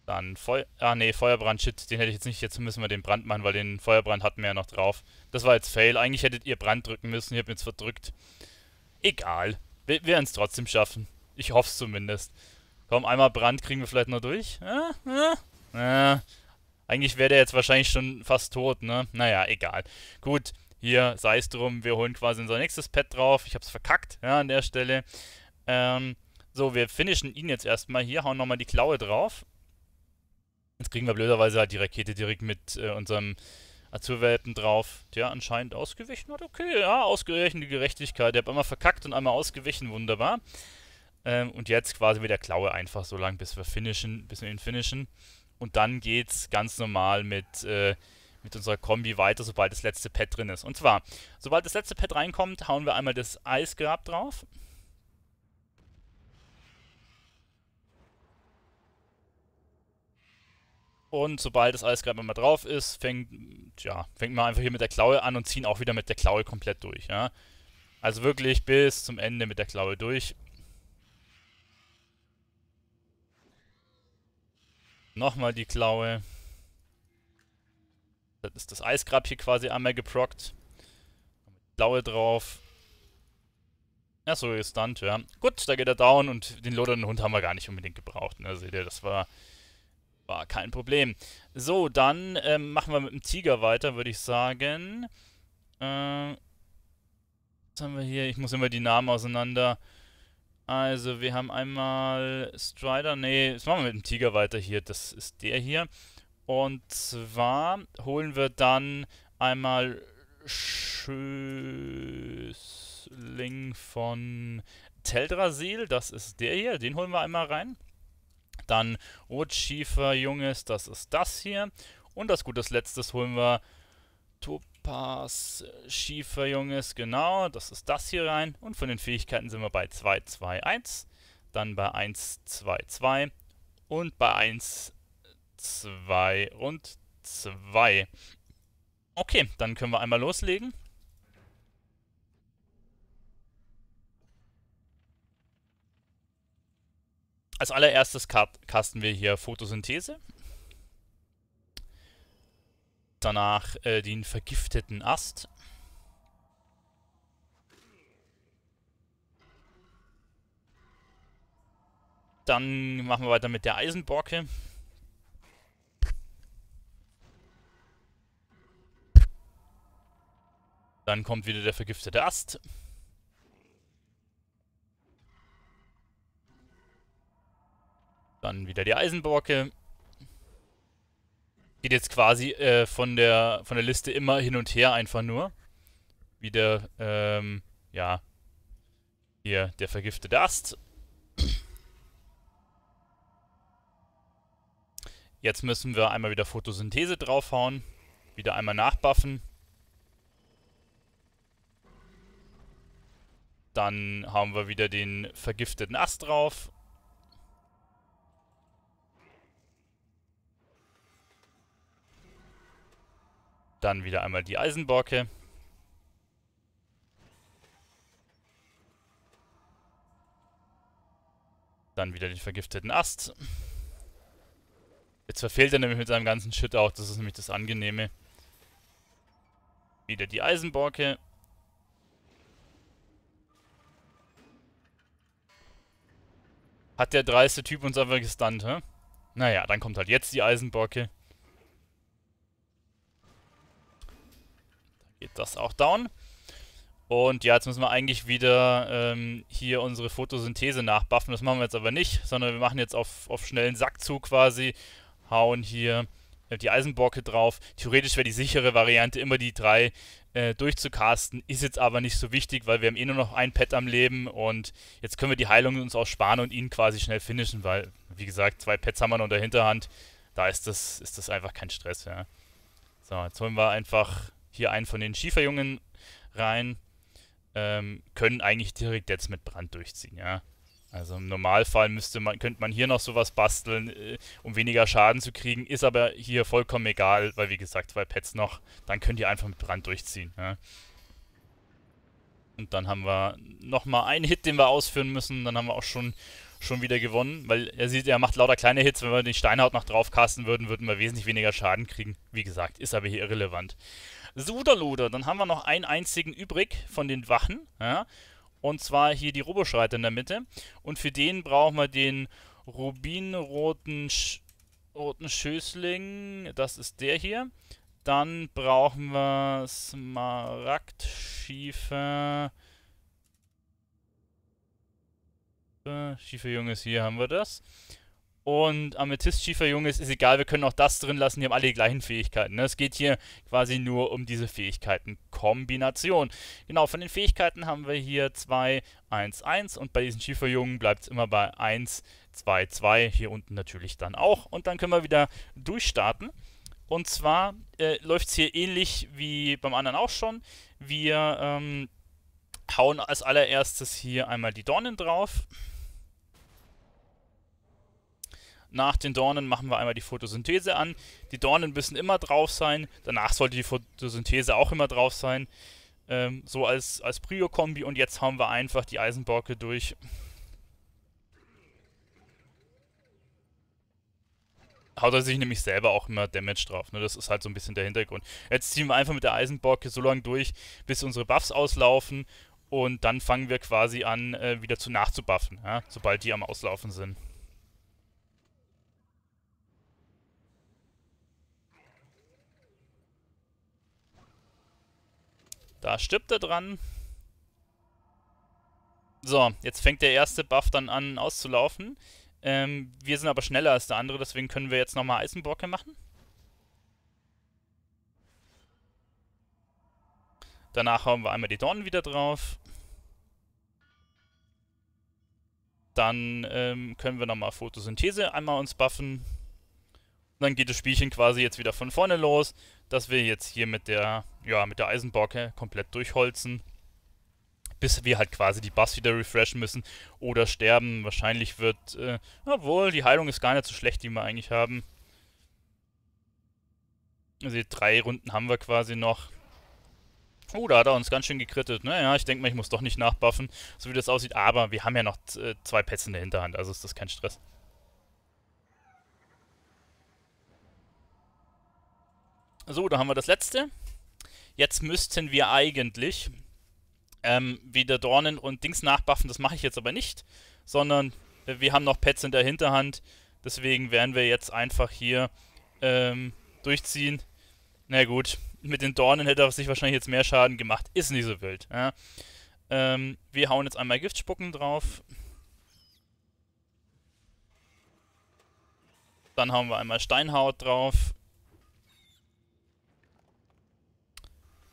Dann Feuer... Ah ne, Feuerbrand, shit, den hätte ich jetzt nicht. Jetzt müssen wir den Brand machen, weil den Feuerbrand hatten wir ja noch drauf. Das war jetzt Fail. Eigentlich hättet ihr Brand drücken müssen. Ihr habt jetzt verdrückt. Egal. Wir werden es trotzdem schaffen. Ich hoffe es zumindest. Komm, einmal Brand kriegen wir vielleicht noch durch. Ja, ja, ja. Eigentlich wäre der jetzt wahrscheinlich schon fast tot, ne? Naja, egal. Gut hier, sei es drum, wir holen quasi unser nächstes Pad drauf. Ich habe es verkackt, ja, an der Stelle. Ähm, so, wir finishen ihn jetzt erstmal hier, hauen nochmal die Klaue drauf. Jetzt kriegen wir blöderweise halt die Rakete direkt mit äh, unserem Azurwelpen drauf. Der anscheinend ausgewichen hat. Okay, ja, ausgerechnet die Gerechtigkeit. Der hat einmal verkackt und einmal ausgewichen. Wunderbar. Ähm, und jetzt quasi mit der Klaue einfach so lang, bis wir finishen, bis wir ihn finishen. Und dann geht's ganz normal mit äh, mit unserer Kombi weiter, sobald das letzte Pad drin ist. Und zwar, sobald das letzte Pad reinkommt, hauen wir einmal das Eisgrab drauf. Und sobald das Eisgrab einmal drauf ist, fängt, ja, fängt man einfach hier mit der Klaue an und ziehen auch wieder mit der Klaue komplett durch. Ja? Also wirklich bis zum Ende mit der Klaue durch. Nochmal die Klaue. Dann ist das Eisgrab hier quasi einmal geprockt. Blaue drauf. Ja, so gestunt, ja. Gut, da geht er down und den lodernden Hund haben wir gar nicht unbedingt gebraucht. Ne? Seht ihr, das war, war kein Problem. So, dann ähm, machen wir mit dem Tiger weiter, würde ich sagen. Äh, was haben wir hier? Ich muss immer die Namen auseinander. Also, wir haben einmal Strider. Nee, das machen wir mit dem Tiger weiter hier. Das ist der hier. Und zwar holen wir dann einmal Schößling von Teldrasil. Das ist der hier. Den holen wir einmal rein. Dann Rotschiefer Junges. Das ist das hier. Und das das Letztes holen wir Topas Schiefer Junges. Genau. Das ist das hier rein. Und von den Fähigkeiten sind wir bei 2, 2, 1. Dann bei 1, 2, 2. Und bei 1, 2 und 2. Okay, dann können wir einmal loslegen. Als allererstes casten wir hier Photosynthese. Danach äh, den vergifteten Ast. Dann machen wir weiter mit der Eisenborke. Dann kommt wieder der vergiftete Ast. Dann wieder die Eisenborke. Geht jetzt quasi äh, von, der, von der Liste immer hin und her einfach nur. Wieder, ähm, ja, hier der vergiftete Ast. Jetzt müssen wir einmal wieder Photosynthese draufhauen. Wieder einmal nachbuffen. Dann haben wir wieder den vergifteten Ast drauf. Dann wieder einmal die Eisenborke. Dann wieder den vergifteten Ast. Jetzt verfehlt er nämlich mit seinem ganzen Shit auch. Das ist nämlich das Angenehme. Wieder die Eisenborke. hat der dreiste Typ uns einfach gestunt, hä? Naja, dann kommt halt jetzt die Eisenbocke. Geht das auch down. Und ja, jetzt müssen wir eigentlich wieder ähm, hier unsere Photosynthese nachbuffen. Das machen wir jetzt aber nicht, sondern wir machen jetzt auf, auf schnellen Sackzug quasi, hauen hier äh, die Eisenborke drauf. Theoretisch wäre die sichere Variante immer die drei äh, durchzucasten, ist jetzt aber nicht so wichtig, weil wir haben eh nur noch ein Pet am Leben und jetzt können wir die Heilung uns auch sparen und ihn quasi schnell finishen, weil, wie gesagt, zwei Pets haben wir noch in der Hinterhand. Da ist das, ist das einfach kein Stress, ja. So, jetzt holen wir einfach hier einen von den Schieferjungen rein. Ähm, können eigentlich direkt jetzt mit Brand durchziehen, ja. Also im Normalfall müsste man, könnte man hier noch sowas basteln, äh, um weniger Schaden zu kriegen. Ist aber hier vollkommen egal, weil wie gesagt, zwei Pets noch. Dann könnt ihr einfach mit Brand durchziehen. Ja. Und dann haben wir nochmal einen Hit, den wir ausführen müssen. Dann haben wir auch schon, schon wieder gewonnen. Weil er sieht, er macht lauter kleine Hits. Wenn wir den Steinhaut noch drauf casten würden, würden wir wesentlich weniger Schaden kriegen. Wie gesagt, ist aber hier irrelevant. Suderluder, dann haben wir noch einen einzigen übrig von den Wachen. Ja. Und zwar hier die Roboschreiter in der Mitte. Und für den brauchen wir den rubinroten Sch roten Schößling. Das ist der hier. Dann brauchen wir Smaragdschiefer. Schiefer Junges, hier haben wir das und Amethyst, Schieferjunge, es ist egal, wir können auch das drin lassen, die haben alle die gleichen Fähigkeiten. Ne? Es geht hier quasi nur um diese Fähigkeiten-Kombination. Genau, von den Fähigkeiten haben wir hier 2, 1, 1 und bei diesen Schieferjungen bleibt es immer bei 1, 2, 2, hier unten natürlich dann auch. Und dann können wir wieder durchstarten. Und zwar äh, läuft es hier ähnlich wie beim anderen auch schon. Wir ähm, hauen als allererstes hier einmal die Dornen drauf. Nach den Dornen machen wir einmal die Photosynthese an. Die Dornen müssen immer drauf sein. Danach sollte die Photosynthese auch immer drauf sein. Ähm, so als, als Prio-Kombi. Und jetzt hauen wir einfach die Eisenborke durch. haut er sich nämlich selber auch immer Damage drauf. Ne? Das ist halt so ein bisschen der Hintergrund. Jetzt ziehen wir einfach mit der Eisenborke so lange durch, bis unsere Buffs auslaufen und dann fangen wir quasi an, äh, wieder zu nachzubuffen, ja? sobald die am Auslaufen sind. Da stirbt er dran. So, jetzt fängt der erste Buff dann an auszulaufen. Ähm, wir sind aber schneller als der andere, deswegen können wir jetzt nochmal Eisenbrocke machen. Danach hauen wir einmal die Dornen wieder drauf. Dann ähm, können wir nochmal Photosynthese einmal uns buffen. dann geht das Spielchen quasi jetzt wieder von vorne los dass wir jetzt hier mit der, ja, mit der Eisenborke komplett durchholzen, bis wir halt quasi die Buffs wieder refreshen müssen oder sterben. Wahrscheinlich wird, äh, obwohl, die Heilung ist gar nicht so schlecht, die wir eigentlich haben. Also drei Runden haben wir quasi noch. Oh, da hat er uns ganz schön gekrittet. Naja, ich denke mal, ich muss doch nicht nachbuffen, so wie das aussieht. Aber wir haben ja noch äh, zwei Pets in der Hinterhand, also ist das kein Stress. So, da haben wir das letzte. Jetzt müssten wir eigentlich ähm, wieder Dornen und Dings nachbuffen. Das mache ich jetzt aber nicht, sondern äh, wir haben noch Pets in der Hinterhand. Deswegen werden wir jetzt einfach hier ähm, durchziehen. Na gut, mit den Dornen hätte er sich wahrscheinlich jetzt mehr Schaden gemacht. Ist nicht so wild. Ja. Ähm, wir hauen jetzt einmal Giftspucken drauf. Dann hauen wir einmal Steinhaut drauf.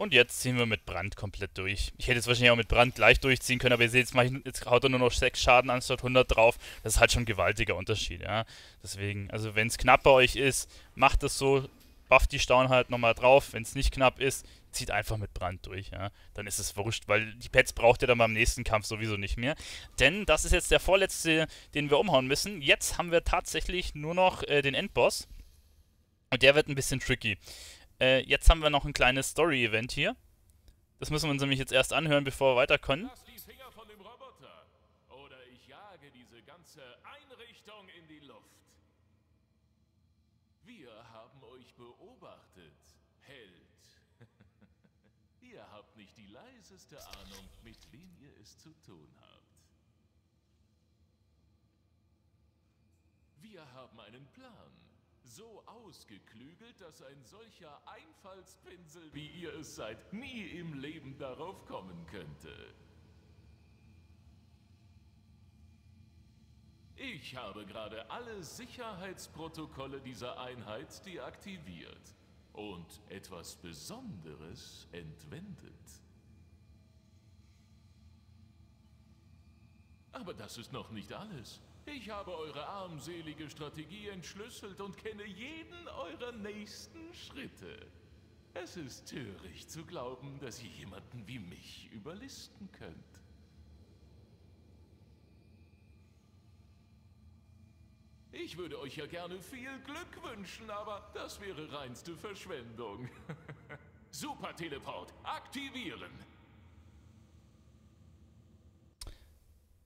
Und jetzt ziehen wir mit Brand komplett durch. Ich hätte jetzt wahrscheinlich auch mit Brand gleich durchziehen können, aber ihr seht, jetzt, ich, jetzt haut er nur noch 6 Schaden anstatt 100 drauf. Das ist halt schon ein gewaltiger Unterschied, ja. Deswegen, also wenn es knapp bei euch ist, macht das so, bufft die Staun halt nochmal drauf. Wenn es nicht knapp ist, zieht einfach mit Brand durch, ja. Dann ist es wurscht, weil die Pets braucht ihr dann beim nächsten Kampf sowieso nicht mehr. Denn das ist jetzt der vorletzte, den wir umhauen müssen. Jetzt haben wir tatsächlich nur noch äh, den Endboss. Und der wird ein bisschen tricky. Äh, jetzt haben wir noch ein kleines Story-Event hier. Das müssen wir uns nämlich jetzt erst anhören, bevor wir weiter können. Wir haben euch beobachtet, Held. ihr habt nicht die leiseste Ahnung, mit wem ihr es zu tun habt. Wir haben einen Plan. So ausgeklügelt, dass ein solcher Einfallspinsel, wie ihr es seid, nie im Leben darauf kommen könnte. Ich habe gerade alle Sicherheitsprotokolle dieser Einheit deaktiviert und etwas Besonderes entwendet. Aber das ist noch nicht alles. Ich habe eure armselige Strategie entschlüsselt und kenne jeden eurer nächsten Schritte. Es ist töricht zu glauben, dass ihr jemanden wie mich überlisten könnt. Ich würde euch ja gerne viel Glück wünschen, aber das wäre reinste Verschwendung. Super Teleport, aktivieren!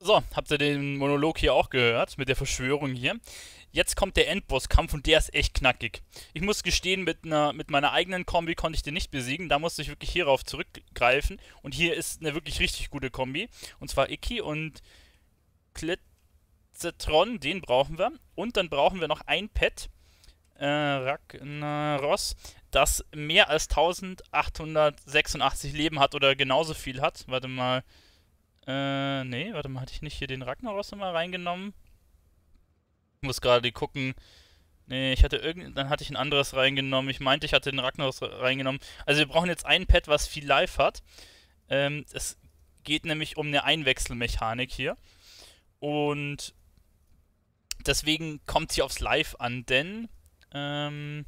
So, habt ihr den Monolog hier auch gehört, mit der Verschwörung hier. Jetzt kommt der Endbosskampf und der ist echt knackig. Ich muss gestehen, mit, einer, mit meiner eigenen Kombi konnte ich den nicht besiegen. Da musste ich wirklich hierauf zurückgreifen. Und hier ist eine wirklich richtig gute Kombi. Und zwar Icky und Klitzetron, den brauchen wir. Und dann brauchen wir noch ein Pet, äh, Ragnaros, das mehr als 1886 Leben hat oder genauso viel hat. Warte mal, äh, nee, warte mal, hatte ich nicht hier den Ragnaros mal reingenommen? Ich muss gerade gucken. Nee, ich hatte irgend... Dann hatte ich ein anderes reingenommen. Ich meinte, ich hatte den Ragnaros reingenommen. Also wir brauchen jetzt ein Pad, was viel Life hat. Ähm, es geht nämlich um eine Einwechselmechanik hier. Und deswegen kommt sie aufs Live an, denn ähm,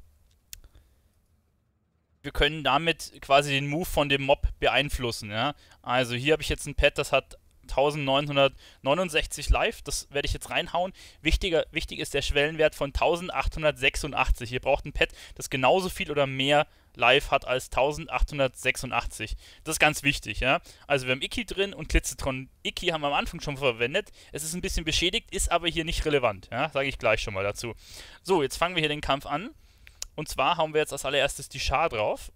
wir können damit quasi den Move von dem Mob beeinflussen. Ja? Also hier habe ich jetzt ein Pad, das hat 1969 live, das werde ich jetzt reinhauen. Wichtiger, wichtig ist der Schwellenwert von 1886. Ihr braucht ein Pad, das genauso viel oder mehr live hat als 1886. Das ist ganz wichtig, ja. Also wir haben Icky drin und Glitzetron Icky haben wir am Anfang schon verwendet. Es ist ein bisschen beschädigt, ist aber hier nicht relevant, ja. Sage ich gleich schon mal dazu. So, jetzt fangen wir hier den Kampf an. Und zwar haben wir jetzt als allererstes die Schar drauf.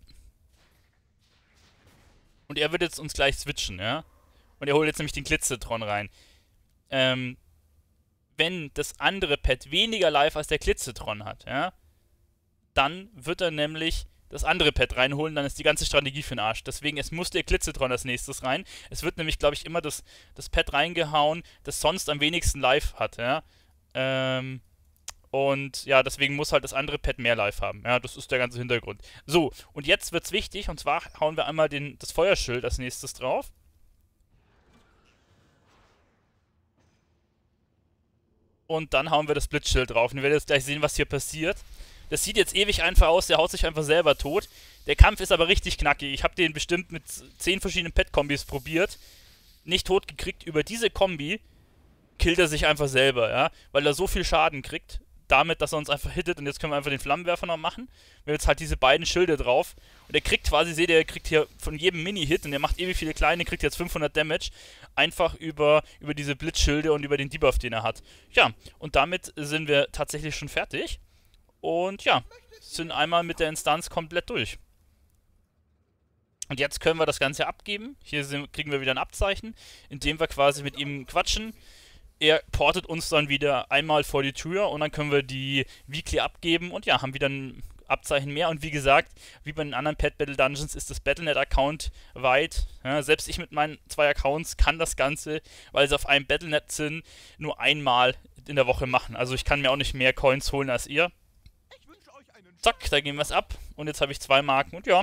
Und er wird jetzt uns gleich switchen, ja. Und er holt jetzt nämlich den Glitzetron rein. Ähm, wenn das andere Pad weniger Life als der Glitzetron hat, ja, dann wird er nämlich das andere Pad reinholen, dann ist die ganze Strategie für den Arsch. Deswegen, es muss der Glitzetron als nächstes rein. Es wird nämlich, glaube ich, immer das, das Pad reingehauen, das sonst am wenigsten Life hat, ja. Ähm, und ja, deswegen muss halt das andere Pad mehr Life haben. Ja, das ist der ganze Hintergrund. So, und jetzt wird's wichtig, und zwar hauen wir einmal den, das Feuerschild als nächstes drauf. Und dann hauen wir das Blitzschild drauf. Und ihr werdet jetzt gleich sehen, was hier passiert. Das sieht jetzt ewig einfach aus, der haut sich einfach selber tot. Der Kampf ist aber richtig knackig. Ich habe den bestimmt mit 10 verschiedenen Pet-Kombis probiert. Nicht tot gekriegt über diese Kombi killt er sich einfach selber, ja, weil er so viel Schaden kriegt damit, dass er uns einfach hittet und jetzt können wir einfach den Flammenwerfer noch machen. Wir haben jetzt halt diese beiden Schilde drauf und er kriegt quasi, seht ihr, er kriegt hier von jedem Mini-Hit und er macht ewig viele kleine, kriegt jetzt 500 Damage, einfach über, über diese Blitzschilde und über den Debuff, den er hat. Ja, und damit sind wir tatsächlich schon fertig und ja, sind einmal mit der Instanz komplett durch. Und jetzt können wir das Ganze abgeben. Hier sind, kriegen wir wieder ein Abzeichen, indem wir quasi mit ihm quatschen er portet uns dann wieder einmal vor die Tür und dann können wir die Weekly abgeben und ja, haben wieder ein Abzeichen mehr. Und wie gesagt, wie bei den anderen Pet Battle Dungeons ist das Battlenet-Account weit. Ja, selbst ich mit meinen zwei Accounts kann das Ganze, weil sie auf einem Battlenet sind, nur einmal in der Woche machen. Also ich kann mir auch nicht mehr Coins holen als ihr. Zack, da gehen wir es ab. Und jetzt habe ich zwei Marken und ja.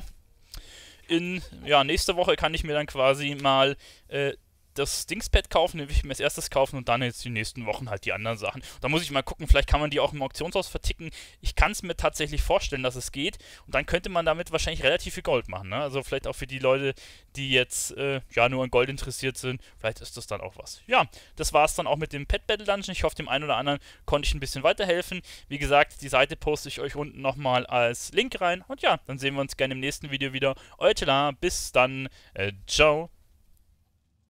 In, ja, nächste Woche kann ich mir dann quasi mal äh, das Dingspad kaufen, den will ich mir als erstes kaufen und dann jetzt die nächsten Wochen halt die anderen Sachen. Da muss ich mal gucken, vielleicht kann man die auch im Auktionshaus verticken. Ich kann es mir tatsächlich vorstellen, dass es geht. Und dann könnte man damit wahrscheinlich relativ viel Gold machen. Ne? Also vielleicht auch für die Leute, die jetzt äh, ja nur an Gold interessiert sind, vielleicht ist das dann auch was. Ja, das war es dann auch mit dem Pet Battle Dungeon. Ich hoffe, dem einen oder anderen konnte ich ein bisschen weiterhelfen. Wie gesagt, die Seite poste ich euch unten nochmal als Link rein. Und ja, dann sehen wir uns gerne im nächsten Video wieder. Euer Tela, bis dann. Äh, ciao.